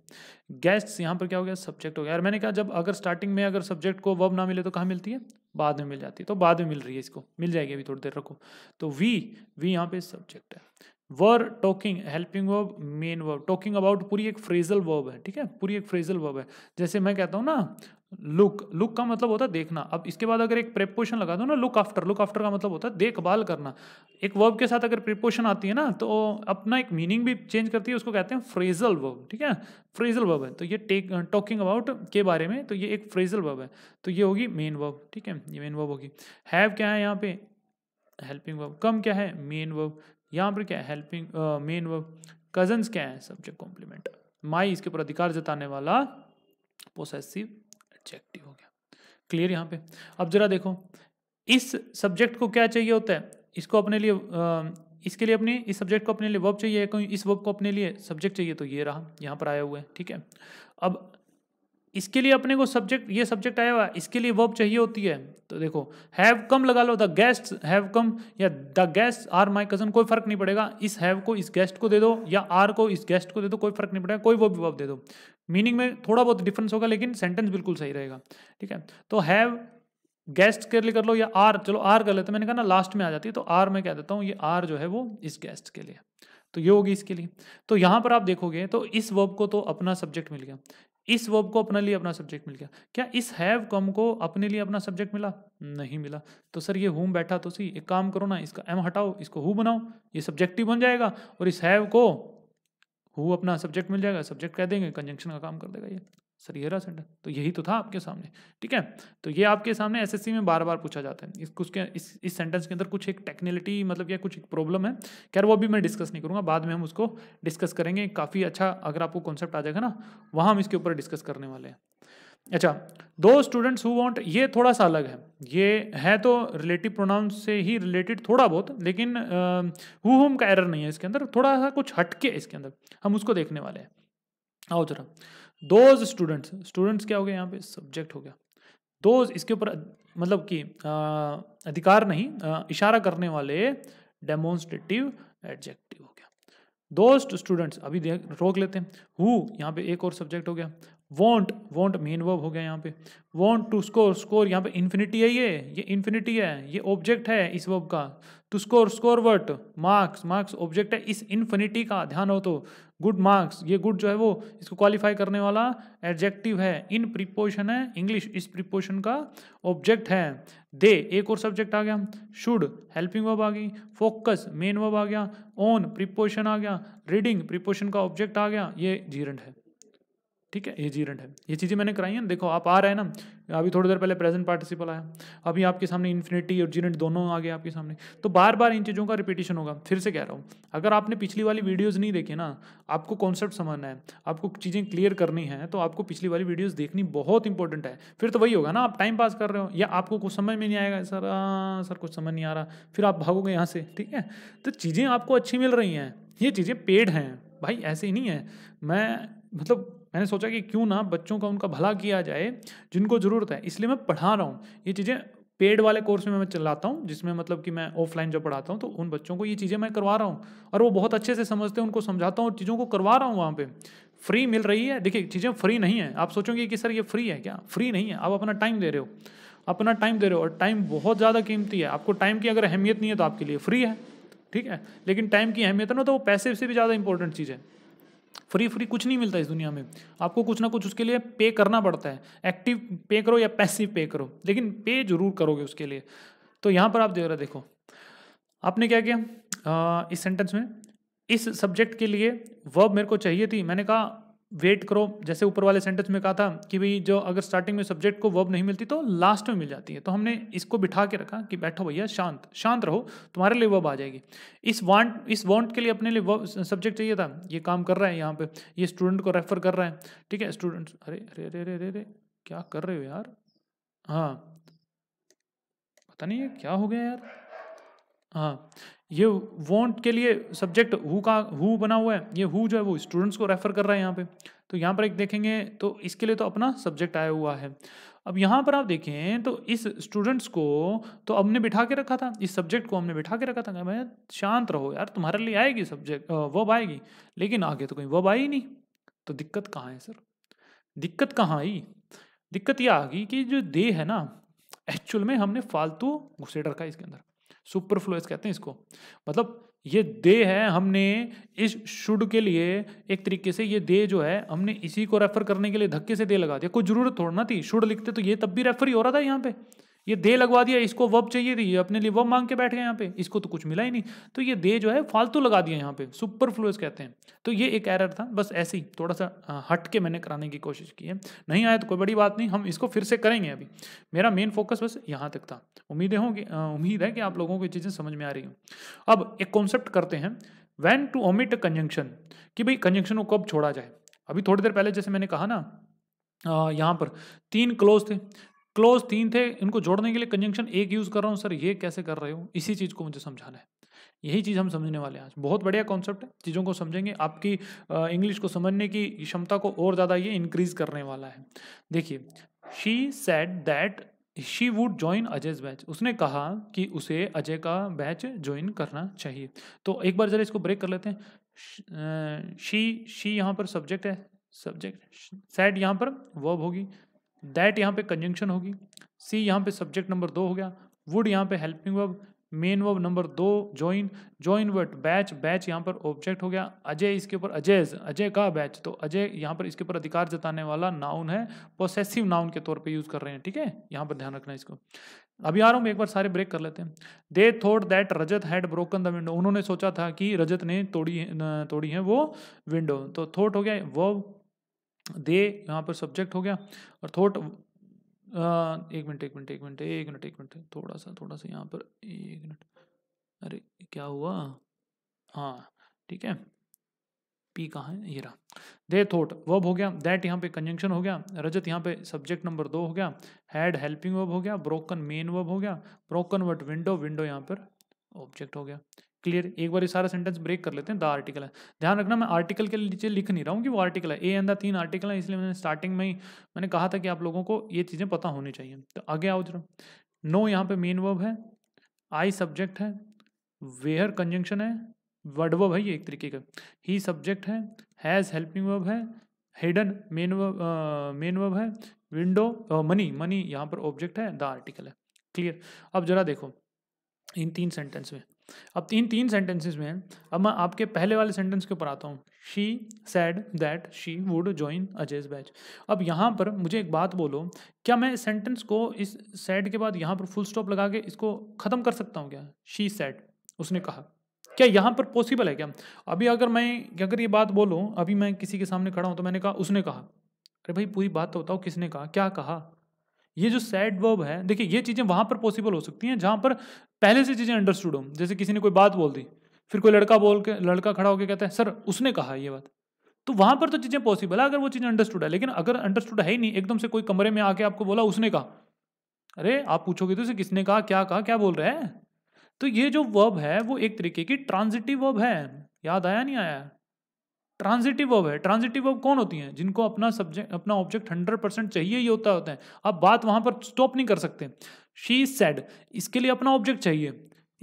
गेस्ट्स यहाँ पर क्या हो गया सब्जेक्ट हो गया यार मैंने कहा जब अगर स्टार्टिंग में अगर सब्जेक्ट को वब ना मिले तो कहाँ मिलती है बाद में मिल जाती है तो बाद में मिल रही है इसको मिल जाएगी अभी थोड़ी देर रखो तो वी वी यहाँ पे सब्जेक्ट है were talking helping verb main verb talking about पूरी एक फ्रेजल वर्ब है ठीक है पूरी एक फ्रेजल वर्ब है जैसे मैं कहता हूँ ना लुक लुक का मतलब होता है देखना अब इसके बाद अगर एक प्रिपोशन लगा दो ना लुक आफ्टर लुक आफ्टर का मतलब होता है देखभाल करना एक वर्ब के साथ अगर प्रिपोशन आती है ना तो अपना एक मीनिंग भी चेंज करती है उसको कहते हैं फ्रेजल वर्ब ठीक है फ्रेजल वर्ब है तो ये टेक टॉकिंग अबाउट के बारे में तो ये एक फ्रेजल वर्ब है तो ये होगी मेन वर्ब ठीक है ये मेन वर्ब होगी हैव क्या है यहाँ पे हेल्पिंग वर्ब कम क्या है मेन वर्ब यहाँ पर क्या है हेल्पिंग मेन वर्ब कजन्स क्या है सब्जेक्ट कॉम्प्लीमेंट माई इसके ऊपर अधिकार जताने वाला पोसेसिव एडजेक्टिव हो गया क्लियर यहाँ पे अब जरा देखो इस सब्जेक्ट को क्या चाहिए होता है इसको अपने लिए uh, इसके लिए अपने इस सब्जेक्ट को अपने लिए वर्ब चाहिए कोई इस वर्ब को अपने लिए सब्जेक्ट चाहिए तो ये रहा यहाँ पर आया हुआ है ठीक है अब इसके लिए अपने को सब्जेक्ट ये सब्जेक्ट आया हुआ इसके लिए वर्ब चाहिए होती है तो देखो हैव कम लगा लो द गेस्ट हैव कम या the guest are my cousin कोई फर्क नहीं पड़ेगा इस हैव को इस गेस्ट को दे दो या आर को इस गेस्ट को दे दो कोई फर्क नहीं पड़ेगा कोई वो भी वर्ब दे दो मीनिंग में थोड़ा बहुत डिफरेंस होगा लेकिन सेंटेंस बिल्कुल सही रहेगा ठीक है तो हैव गेस्ट के लिए कर लो या आर चलो आर कर लेते मैंने कहा ना लास्ट में आ जाती है तो आर मैं क्या देता हूँ ये आर जो है वो इस गेस्ट के लिए तो ये होगी इसके लिए तो यहाँ पर आप देखोगे तो इस वर्ब को तो अपना सब्जेक्ट मिल गया इस वर्ब को अपने लिए अपना सब्जेक्ट मिल गया क्या इस हैव कम को अपने लिए अपना सब्जेक्ट मिला नहीं मिला तो सर ये हुम बैठा तो सी एक काम करो ना इसका एम हटाओ इसको हु बनाओ ये सब्जेक्टिव बन जाएगा और इस हैव को हु अपना सब्जेक्ट मिल जाएगा सब्जेक्ट कह देंगे कंजंक्शन का काम कर देगा ये सर ये रहा सेंटर तो यही तो था आपके सामने ठीक है तो ये आपके सामने एसएससी में बार बार पूछा जाता है इस कुछ इस इस सेंटेंस के अंदर कुछ एक टेक्निलिटी मतलब या कुछ एक प्रॉब्लम है खैर वो भी मैं डिस्कस नहीं करूँगा बाद में हम उसको डिस्कस करेंगे काफ़ी अच्छा अगर आपको कॉन्सेप्ट आ जाएगा ना वहाँ हम इसके ऊपर डिस्कस करने वाले हैं अच्छा दो स्टूडेंट्स हु वॉन्ट ये थोड़ा सा अलग है ये है तो रिलेटिव प्रोनाउन से ही रिलेटेड थोड़ा बहुत लेकिन हु होम का एरर नहीं है इसके अंदर थोड़ा सा कुछ हटके इसके अंदर हम उसको देखने वाले हैं आओ जरा दोज स्टूडेंट्स स्टूडेंट्स क्या हो गया यहाँ पे सब्जेक्ट हो गया दोज इसके ऊपर मतलब कि अधिकार नहीं आ, इशारा करने वाले डेमोन्स्ट्रेटिव एडजेक्टिव हो गया दोस्त स्टूडेंट्स अभी देख रोक लेते हैं हु यहाँ पे एक और सब्जेक्ट हो गया वॉन्ट वॉन्ट मेन वर्ब हो गया यहाँ पे वॉन्ट टू स्कोर स्कोर यहाँ पे इन्फिनिटी है ये ये इन्फिनिटी है ये ऑब्जेक्ट है इस वर्ब का to score score verb marks marks object है इस इन्फिनिटी का ध्यान हो तो गुड मार्क्स ये गुड जो है वो इसको क्वालिफाई करने वाला एडजेक्टिव है इन प्रिपोशन है इंग्लिश इस प्रिपोशन का ऑब्जेक्ट है दे एक और सब्जेक्ट आ गया शुड हेल्पिंग वर्ब आ गई फोकस मेन वर्ब आ गया ऑन प्रिपोशन आ गया रीडिंग प्रिपोशन का ऑब्जेक्ट आ गया ये जीरेंट है ठीक है एज है ये चीज़ें मैंने कराई हैं देखो आप आ रहे हैं ना अभी थोड़ी देर पहले प्रेजेंट पार्टिसिपल आया अभी आपके सामने इन्फिनिटी और जीरेंट दोनों आ गए आपके सामने तो बार बार इन चीज़ों का रिपीटिशन होगा फिर से कह रहा हूँ अगर आपने पिछली वाली वीडियोज़ नहीं देखी ना आपको कॉन्सेप्ट समझना है आपको चीज़ें क्लियर करनी है तो आपको पिछली वाली वीडियोज़ देखनी बहुत इंपॉर्टेंट है फिर तो वही होगा ना आप टाइम पास कर रहे हो या आपको कुछ समझ में नहीं आएगा सर सर कुछ समझ नहीं आ रहा फिर आप भागोगे यहाँ से ठीक है तो चीज़ें आपको अच्छी मिल रही हैं ये चीज़ें पेड हैं भाई ऐसे ही नहीं है मैं मतलब मैंने सोचा कि क्यों ना बच्चों का उनका भला किया जाए जिनको ज़रूरत है इसलिए मैं पढ़ा रहा हूँ ये चीज़ें पेड वाले कोर्स में मैं चलाता हूँ जिसमें मतलब कि मैं ऑफलाइन जो पढ़ाता हूँ तो उन बच्चों को ये चीज़ें मैं करवा रहा हूँ और वो बहुत अच्छे से समझते हैं उनको समझाता हूँ और चीज़ों को करवा रहा हूँ वहाँ पर फ्री मिल रही है देखिए चीज़ें फ्री नहीं है आप सोचोगे कि सर ये फ्री है क्या फ्री नहीं है आप अपना टाइम दे रहे हो अपना टाइम दे रहे हो और टाइम बहुत ज़्यादा कीमती है आपको टाइम की अगर अहमियत नहीं है तो आपके लिए फ्री है ठीक है लेकिन टाइम की अहमियत है ना तो वो पैसे से भी ज़्यादा इंपॉर्टेंट चीज़ है फ्री फ्री कुछ नहीं मिलता इस दुनिया में आपको कुछ ना कुछ उसके लिए पे करना पड़ता है एक्टिव पे करो या पैसिव पे करो लेकिन पे जरूर करोगे उसके लिए तो यहाँ पर आप जरा देखो आपने क्या किया इस सेंटेंस में इस सब्जेक्ट के लिए वर्ब मेरे को चाहिए थी मैंने कहा वेट करो जैसे ऊपर वाले सेंटेंस में कहा था कि भाई जो अगर स्टार्टिंग में सब्जेक्ट को वर्ब नहीं मिलती तो लास्ट में मिल जाती है तो हमने इसको बिठा के रखा कि बैठो भैया शांत शांत रहो तुम्हारे लिए वर्ब आ जाएगी इस वांट इस वांट के लिए अपने लिए वर्ब सब्जेक्ट चाहिए था ये काम कर रहा है यहाँ पे ये स्टूडेंट को रेफर कर रहा है ठीक है स्टूडेंट अरे अरे अरे अरे अरे क्या कर रहे हो यार हाँ पता नहीं क्या हो गया यार हाँ ये वॉन्ट के लिए सब्जेक्ट हु का हु बना हुआ है ये हु जो है वो स्टूडेंट्स को रेफर कर रहा है यहाँ पे तो यहाँ पर एक देखेंगे तो इसके लिए तो अपना सब्जेक्ट आया हुआ है अब यहाँ पर आप देखें तो इस स्टूडेंट्स को तो हमने बिठा के रखा था इस सब्जेक्ट को हमने बिठा के रखा था भाई शांत रहो यार तुम्हारे लिए आएगी सब्जेक्ट वब आएगी लेकिन आगे तो कहीं वब आई नहीं तो दिक्कत कहाँ है सर दिक्कत कहाँ आई दिक्कत यह आ गई कि जो दे है ना एक्चुअल में हमने फालतू घुसेड़ रखा है इसके अंदर सुपरफ्लोइस कहते हैं इसको मतलब ये दे है हमने इस शुड के लिए एक तरीके से ये दे जो है हमने इसी को रेफर करने के लिए धक्के से दे लगा दिया कोई जरूरत थोड़ा ना थी शुड लिखते तो ये तब भी रेफर ही हो रहा था यहाँ पे ये दे लगवा दिया इसको वब चाहिए थी ये अपने लिए वब मांग के बैठ गया यहाँ पे इसको तो कुछ मिला ही नहीं तो ये दे जो है फालतू लगा दिया यहाँ पे सुपर फ्लूस कहते हैं तो ये एक एरर था बस ऐसे ही थोड़ा सा हट के मैंने कराने की कोशिश की है नहीं आया तो कोई बड़ी बात नहीं हम इसको फिर से करेंगे अभी मेरा मेन फोकस बस यहाँ तक था उम्मीदें कि उम्मीद है कि आप लोगों को ये चीज़ें समझ में आ रही हूँ अब एक कॉन्सेप्ट करते हैं when to omit a conjunction कि भाई कंजंक्शन को कब छोड़ा जाए अभी थोड़ी देर पहले जैसे मैंने कहा ना यहाँ पर तीन क्लोज थे क्लोज तीन थे इनको जोड़ने के लिए कंजंक्शन एक यूज़ कर रहा हूँ सर ये कैसे कर रहे हो इसी चीज़ को मुझे समझाना है यही चीज़ हम समझने वाले हैं आज बहुत बढ़िया कॉन्सेप्ट है चीज़ों को समझेंगे आपकी इंग्लिश को समझने की क्षमता को और ज़्यादा ये इंक्रीज करने वाला है देखिए she said that she would join Ajay batch उसने कहा कि उसे अजय का बैच ज्वाइन करना चाहिए तो एक बार जरा इसको ब्रेक कर लेते हैं शी शी यहाँ पर सब्जेक्ट है सब्जेक्ट सैड यहाँ पर वर्ब होगी दैट यहाँ पे कंजंक्शन होगी सी यहाँ पे सब्जेक्ट नंबर दो हो गया वुड यहाँ पे helping verb main verb number दो join join what batch batch यहाँ पर ऑब्जेक्ट हो गया अजय इसके ऊपर अजय अजय का बैच तो अजय यहाँ पर इसके ऊपर अधिकार जताने वाला नाउन है पोसेसिव नाउन के तौर पे यूज कर रहे हैं ठीक है यहाँ पर ध्यान रखना इसको अभी आ रहा हूँ एक बार सारे ब्रेक कर लेते हैं they thought that Rajat had broken the window उन्होंने सोचा था कि रजत ने तोड़ी तोड़ी है वो विंडो तो थोट हो गया वर्ब दे यहाँ पर सब्जेक्ट हो गया और थोट एक मिनट एक मिनट एक मिनट एक मिनट एक मिनट थोड़ा सा थोड़ा सा यहाँ पर एक मिनट अरे क्या हुआ हाँ ठीक है पी कहाँ है ये रहा दे थोट वब हो गया दैट यहाँ पे कंजंक्शन हो गया रजत यहाँ पे सब्जेक्ट नंबर दो हो गया हैड हेल्पिंग वब हो गया ब्रोकन मेन वब हो गया ब्रोकन वट विंडो विंडो यहाँ पर ऑब्जेक्ट हो गया क्लियर एक बार ये सारा सेंटेंस ब्रेक कर लेते हैं द आर्टिकल है ध्यान रखना मैं आर्टिकल के नीचे लिख नहीं रहा हूँ कि वो आर्टिकल है ए एंड द तीन आर्टिकल है इसलिए मैंने स्टार्टिंग में ही मैंने कहा था कि आप लोगों को ये चीज़ें पता होनी चाहिए तो आगे आओ जरा नो यहाँ पे मेन वर्ब है आई सब्जेक्ट है वेयर कंजंक्शन है वर्ड वर्ब है ये एक तरीके का ही सब्जेक्ट है हैज़ हेल्पिंग वर्ब है hidden main verb main verb है विंडो मनी मनी यहाँ पर ऑब्जेक्ट है द आर्टिकल है क्लियर अब जरा देखो इन तीन सेंटेंस में अब तीन तीन सेंटेंसेस में अब मैं आपके पहले वाले सेंटेंस के ऊपर आता हूँ she said that she would join Ajay's batch अब यहाँ पर मुझे एक बात बोलो क्या मैं इस सेंटेंस को इस सैड के बाद यहाँ पर फुल स्टॉप लगा के इसको ख़त्म कर सकता हूँ क्या शी सैड उसने कहा क्या यहाँ पर पॉसिबल है क्या अभी अगर मैं अगर ये बात बोलूँ अभी मैं किसी के सामने खड़ा हूँ तो मैंने कहा उसने कहा अरे भाई पूरी बात तो बताओ किसने कहा क्या कहा ये जो सैड वर्ब है देखिए ये चीज़ें वहाँ पर पॉसिबल हो सकती हैं जहाँ पर पहले से चीज़ें अंडरस्टूड हो जैसे किसी ने कोई बात बोल दी फिर कोई लड़का बोल के लड़का खड़ा होकर कहता है सर उसने कहा ये बात तो वहाँ पर तो चीज़ें पॉसिबल है अगर वो चीज़ें अंडरस्टूड है लेकिन अगर अंडरस्टूड है ही नहीं एकदम से कोई कमरे में आके आपको बोला उसने कहा अरे आप पूछोगे तो उसे किसने कहा क्या कहा क्या बोल रहे हैं तो ये जो वर्ब है वो एक तरीके की ट्रांजिटिव वर्ब है याद आया नहीं आया ट्रांजिटिव वर्ब है ट्रांजिटिव वर्ब कौन होती हैं जिनको अपना सब्जेक्ट अपना ऑब्जेक्ट हंड्रेड परसेंट चाहिए ही होता होता है आप बात वहां पर स्टॉप नहीं कर सकते शी सैड इसके लिए अपना ऑब्जेक्ट चाहिए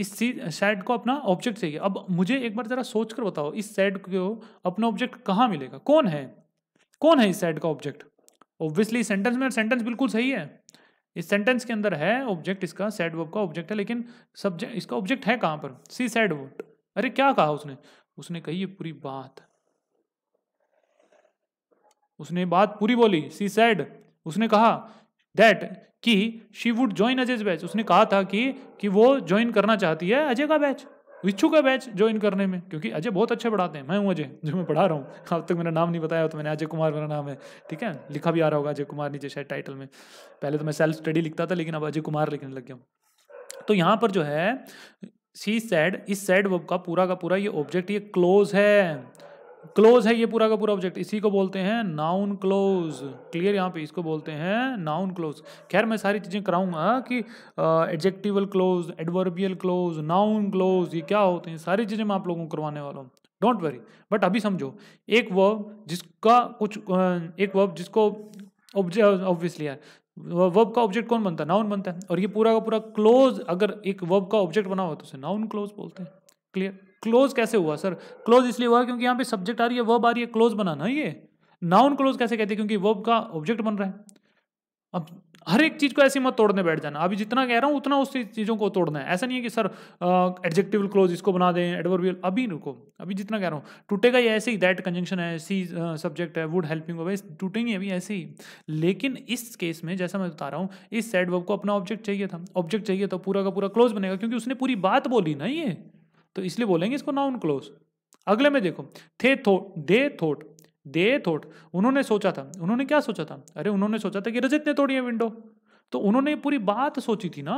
इस सैड को अपना ऑब्जेक्ट चाहिए अब मुझे एक बार जरा सोच कर बताओ इस सैड को अपना ऑब्जेक्ट कहाँ मिलेगा कौन है कौन है इस सैड का ऑब्जेक्ट ऑब्वियसली सेंटेंस में सेंटेंस बिल्कुल सही है इस सेंटेंस के अंदर है ऑब्जेक्ट इसका सैड वर्ब का ऑब्जेक्ट है लेकिन सब्जेक्ट इसका ऑब्जेक्ट है कहाँ पर सी सैड वर्ड अरे क्या कहा उसने उसने कही ये पूरी बात उसने बात पूरी बोली सी सैड उसने कहा दैट कि she would join Ajay batch उसने कहा था कि कि वो ज्वाइन करना चाहती है अजय का बैच इच्छुक है बैच ज्वाइन करने में क्योंकि अजय बहुत अच्छे पढ़ाते हैं मैं हूँ अजय जो मैं पढ़ा रहा हूँ अब तक मेरा नाम नहीं बताया तो मैंने अजय कुमार मेरा नाम है ठीक है लिखा भी आ रहा होगा अजय कुमार नीचे शायद टाइटल में पहले तो मैं सेल्फ स्टडी लिखता था लेकिन अब अजय कुमार लिखने लग गया तो यहाँ पर जो है सी सैड इस सैड वर्ब का पूरा का पूरा ये ऑब्जेक्ट ये क्लोज है क्लोज है ये पूरा का पूरा ऑब्जेक्ट इसी को बोलते हैं नाउन क्लोज क्लियर यहाँ पे इसको बोलते हैं नाउन क्लोज खैर मैं सारी चीज़ें कराऊंगा कि adjectival clause adverbial clause noun clause ये क्या होते हैं सारी चीज़ें मैं आप लोगों को करवाने वाला हूँ डोंट वरी बट अभी समझो एक वर्ब जिसका कुछ एक वर्ब जिसको ऑब्वियसली यार वर्ब का ऑब्जेक्ट कौन बनता है नाउन बनता है और ये पूरा का पूरा क्लोज अगर एक वर्ब का ऑब्जेक्ट बना हुआ तो उसे नाउन क्लोज बोलते हैं क्लियर क्लोज कैसे हुआ सर क्लोज इसलिए हुआ क्योंकि यहाँ पे सब्जेक्ट आ रही है वर्ब आ रही है क्लोज बनाना ये नाउन क्लोज कैसे कहते हैं क्योंकि वर्ब का ऑब्जेक्ट बन रहा है अब हर एक चीज को ऐसी मत तोड़ने बैठ जाना अभी जितना कह रहा हूँ उतना उस चीज़ों को तोड़ना है ऐसा नहीं है कि सर एडजेक्टिव क्लोज इसको बना दें एडवर्बियल अभी रुको अभी जितना कह रहा हूँ टूटेगा ये ऐसे ही दैट कंजंक्शन है सी सब्जेक्ट है वुड हेल्पिंग वर्ब टूटेंगे अभी ऐसे ही लेकिन इस केस में जैसा मैं बता रहा हूँ इस सेट वर्ब को अपना ऑब्जेक्ट चाहिए था ऑब्जेक्ट चाहिए था पूरा का पूरा क्लोज बनेगा क्योंकि उसने पूरी बात बोली ना ये तो इसलिए बोलेंगे इसको नाउन क्लोज अगले में देखो they thought they thought they thought उन्होंने सोचा था उन्होंने क्या सोचा था अरे उन्होंने सोचा था कि रजत ने तोड़ी है विंडो तो उन्होंने पूरी बात सोची थी ना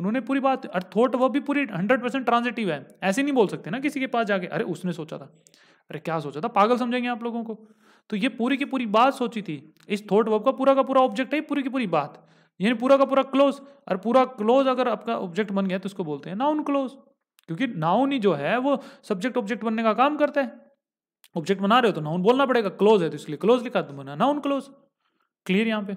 उन्होंने पूरी बात और थोट वह भी पूरी हंड्रेड परसेंट ट्रांजिटिव है ऐसे नहीं बोल सकते ना किसी के पास जाके अरे उसने सोचा था अरे क्या सोचा था पागल समझेंगे आप लोगों को तो ये पूरी की पूरी बात सोची थी इस थोट वब का पूरा का पूरा ऑब्जेक्ट है पूरी की पूरी बात यानी पूरा का पूरा क्लोज और पूरा क्लोज अगर आपका ऑब्जेक्ट बन गया तो उसको बोलते हैं नाउन क्लोज क्योंकि नाउन ही जो है वो सब्जेक्ट ऑब्जेक्ट बनने का काम करता है ऑब्जेक्ट बना रहे हो तो नाउन बोलना पड़ेगा क्लोज है तो इसलिए क्लोज लिखा तो बना नाउन क्लोज क्लियर यहाँ पे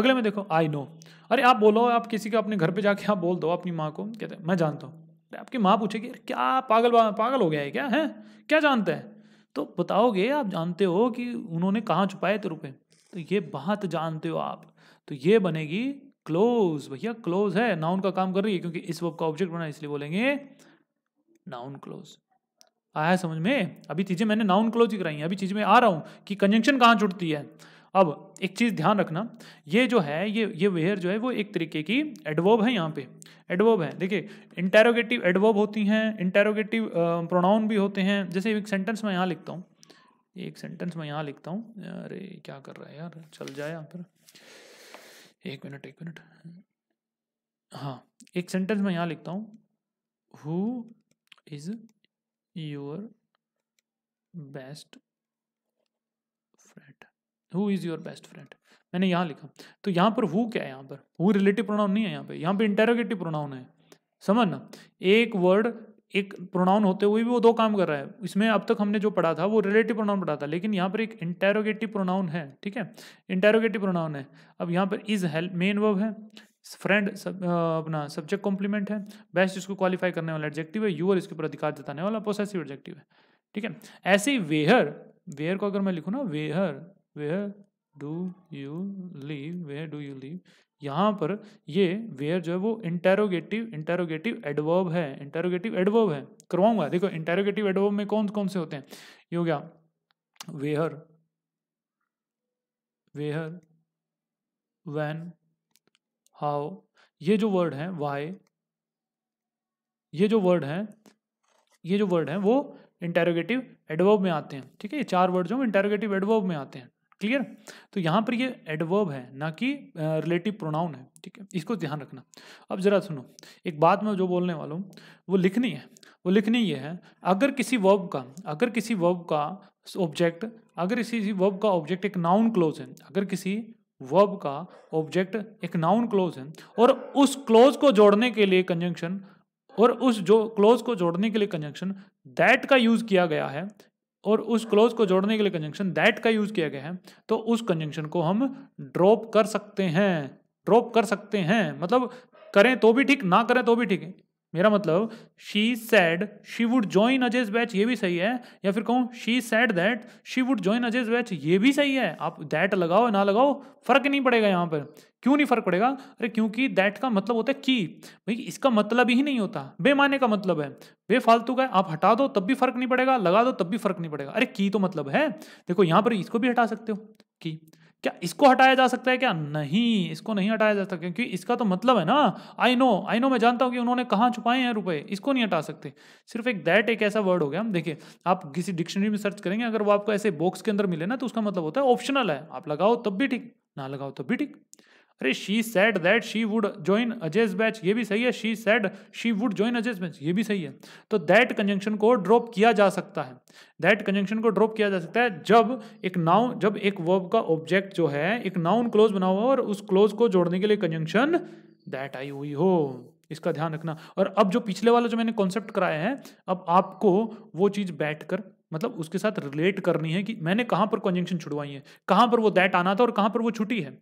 अगले में देखो आई नो अरे आप बोलो आप किसी का अपने घर पे जाके आप बोल दो अपनी माँ को कहते हैं मैं जानता हूँ आपकी माँ पूछेगी अरे क्या पागल पागल हो गया है क्या है क्या जानते हैं तो बताओगे आप जानते हो कि उन्होंने कहाँ छुपाए थे रुपये तो ये बात जानते हो आप तो ये बनेगी क्लोज भैया क्लोज है नाउन का काम कर रही है क्योंकि इस वर्ब का ऑब्जेक्ट बना इसलिए बोलेंगे नाउन क्लोज आया समझ में अभी चीज़ें मैंने नाउन क्लोज ही कराई हैं अभी चीज़ में आ रहा हूँ कि कंजंक्शन कहाँ जुड़ती है अब एक चीज़ ध्यान रखना ये जो है ये ये वेयर जो है वो एक तरीके की एडवोब है यहाँ पे एडवोब है देखिए इंटेरोगेटिव एडवोब होती हैं इंटेरोगेटिव प्रोनाउन भी होते हैं जैसे एक सेंटेंस मैं यहाँ लिखता हूँ एक सेंटेंस मैं यहाँ लिखता हूँ अरे क्या कर रहा है यार चल जाए यहाँ पर एक मिनट एक मिनट हाँ एक सेंटेंस मैं यहाँ लिखता हूँ who is your best friend who is your best friend मैंने यहाँ लिखा तो यहाँ पर हु क्या है यहाँ पर हु रिलेटिव प्रोनाउन नहीं है यहाँ पर यहाँ पर इंटेरोगेटिव प्रोनाउन है समझना एक वर्ड एक प्रोनाउन होते हुए भी वो दो काम कर रहा है इसमें अब तक हमने जो पढ़ा था वो रिलेटिव प्रोनाउन पढ़ा था लेकिन यहाँ पर एक इंटेरोगेटिव प्रोनाउन है ठीक है इंटेरोगेटिव प्रोनाउन है अब यहाँ पर इज हेल्प मेन वर्ब है फ्रेंड सब, अपना सब्जेक्ट कॉम्प्लीमेंट है बेस्ट इसको क्वालिफाई करने वाला एडजेक्टिव है यूअर इसके ऊपर अधिकार जताने वाला पोसेसिव एडजेक्टिव है ठीक है ऐसे ही वेहर वेयर को अगर मैं लिखूँ ना where where do you live where do you live यहाँ पर ये वेयर जो है वो इंटेरोगेटिव इंटेरोगेटिव एडवर्ब है इंटेरोगेटिव एडवर्ब है करवाऊंगा देखो इंटेरोगेटिव एडवर्ब में कौन कौन से होते हैं ये हो गया वेहर वेहर वैन हाउ ये जो वर्ड हैं वाई ये जो वर्ड हैं ये जो वर्ड हैं वो इंटेरोगेटिव एडवर्ब में आते हैं ठीक है ये चार वर्ड जो इंटेरोगेटिव एडवर्ब में आते हैं क्लियर तो यहाँ पर ये एडवर्ब है ना कि रिलेटिव प्रोनाउन है ठीक है इसको ध्यान रखना अब जरा सुनो एक बात मैं जो बोलने वाला हूँ वो लिखनी है वो लिखनी ये है अगर किसी वर्ब का अगर किसी वर्ब का ऑब्जेक्ट अगर किसी वर्ब का ऑब्जेक्ट एक नाउन क्लोज है अगर किसी वर्ब का ऑब्जेक्ट एक नाउन क्लोज है और उस क्लोज को जोड़ने के लिए कंजंक्शन और उस जो क्लोज को जोड़ने के लिए कंजंक्शन दैट का यूज किया गया है और उस क्लोज को जोड़ने के लिए कंजंक्शन दैट का यूज किया गया है तो उस कंजंक्शन को हम ड्रॉप कर सकते हैं ड्रॉप कर सकते हैं मतलब करें तो भी ठीक ना करें तो भी ठीक है मेरा मतलब she said she would join Ajay's batch ये भी सही है या फिर कहूँ she said that she would join Ajay's batch ये भी सही है आप दैट लगाओ ना लगाओ फर्क नहीं पड़ेगा यहाँ पर क्यों नहीं फर्क पड़ेगा अरे क्योंकि दैट का मतलब होता है की भाई इसका मतलब ही नहीं होता बेमाने का मतलब है बेफालतू का है आप हटा दो तब भी फर्क नहीं पड़ेगा लगा दो तब भी फर्क नहीं पड़ेगा अरे की तो मतलब है देखो यहाँ पर इसको भी हटा सकते हो की क्या इसको हटाया जा सकता है क्या नहीं इसको नहीं हटाया जा सकता क्योंकि इसका तो मतलब है ना आई नो आई नो मैं जानता हूँ कि उन्होंने कहाँ छुपाए हैं रुपए इसको नहीं हटा सकते सिर्फ एक दैट एक ऐसा वर्ड हो गया हम देखिए आप किसी डिक्शनरी में सर्च करेंगे अगर वो आपको ऐसे बॉक्स के अंदर मिले ना तो उसका मतलब होता है ऑप्शनल है आप लगाओ तब भी ठीक ना लगाओ तब भी ठीक अरे she said that she would join Ajay's batch ये भी सही है she said she would join Ajay's batch ये भी सही है तो दैट कंजंक्शन को ड्रॉप किया जा सकता है दैट कंजंक्शन को ड्रॉप किया जा सकता है जब एक नाउन जब एक वर्ब का ऑब्जेक्ट जो है एक नाउन क्लोज बना हुआ और उस क्लोज को जोड़ने के लिए कंजंक्शन दैट आई हुई हो इसका ध्यान रखना और अब जो पिछले वाला जो मैंने कॉन्सेप्ट कराया है अब आपको वो चीज़ बैठ कर मतलब उसके साथ रिलेट करनी है कि मैंने कहाँ पर कंजंक्शन छुड़वाई है कहाँ पर वो दैट आना था और कहाँ पर वो छुट्टी है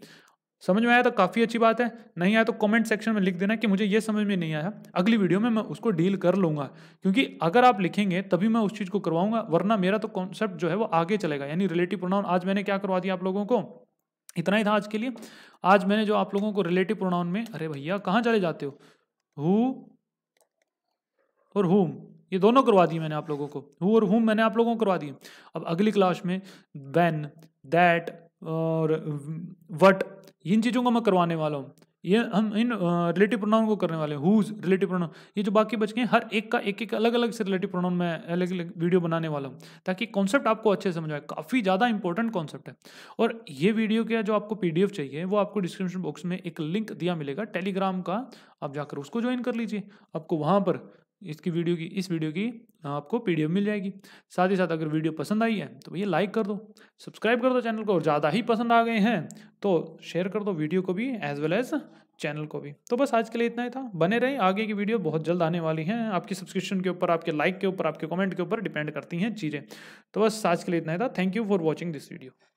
समझ में आया तो काफ़ी अच्छी बात है नहीं आया तो कमेंट सेक्शन में लिख देना कि मुझे ये समझ में नहीं आया अगली वीडियो में मैं उसको डील कर लूँगा क्योंकि अगर आप लिखेंगे तभी मैं उस चीज़ को करवाऊंगा वरना मेरा तो कॉन्सेप्ट जो है वो आगे चलेगा यानी रिलेटिव प्रोनाउन आज मैंने क्या करवा दिया आप लोगों को इतना ही था आज के लिए आज मैंने जो आप लोगों को रिलेटिव प्रोनाउन में अरे भैया कहाँ चले जाते हो हु और हुम ये दोनों करवा दिए मैंने आप लोगों को हु और हुम मैंने आप लोगों को करवा दिए अब अगली क्लास में वैन दैट और वट इन चीज़ों को मैं करवाने वाला हूँ ये हम इन रिलेटिव प्रोनाउन को करने वाले हैं हुज रिलेटिव प्रोनाउन ये जो बाकी बच गए हर एक का एक एक अलग अलग से रिलेटिव प्रोनाउन मैं अलग अलग वीडियो बनाने वाला हूँ ताकि कॉन्सेप्ट आपको अच्छे समझ आए काफ़ी ज़्यादा इंपॉर्टेंट कॉन्सेप्ट है और ये वीडियो का जो आपको पी चाहिए वो आपको डिस्क्रिप्शन बॉक्स में एक लिंक दिया मिलेगा टेलीग्राम का आप जाकर उसको ज्वाइन कर लीजिए आपको वहाँ पर इसकी वीडियो की इस वीडियो की आपको पी मिल जाएगी साथ ही साथ अगर वीडियो पसंद आई है तो भैया लाइक कर दो सब्सक्राइब कर दो चैनल को और ज़्यादा ही पसंद आ गए हैं तो शेयर कर दो वीडियो को भी एज वेल एज चैनल को भी तो बस आज के लिए इतना ही था बने रहें आगे की वीडियो बहुत जल्द आने वाली हैं आपकी सब्सक्रिप्शन के ऊपर आपके लाइक के ऊपर आपके कमेंट के ऊपर डिपेंड करती हैं चीज़ें तो बस आज के लिए इतना ही था thank you for watching this video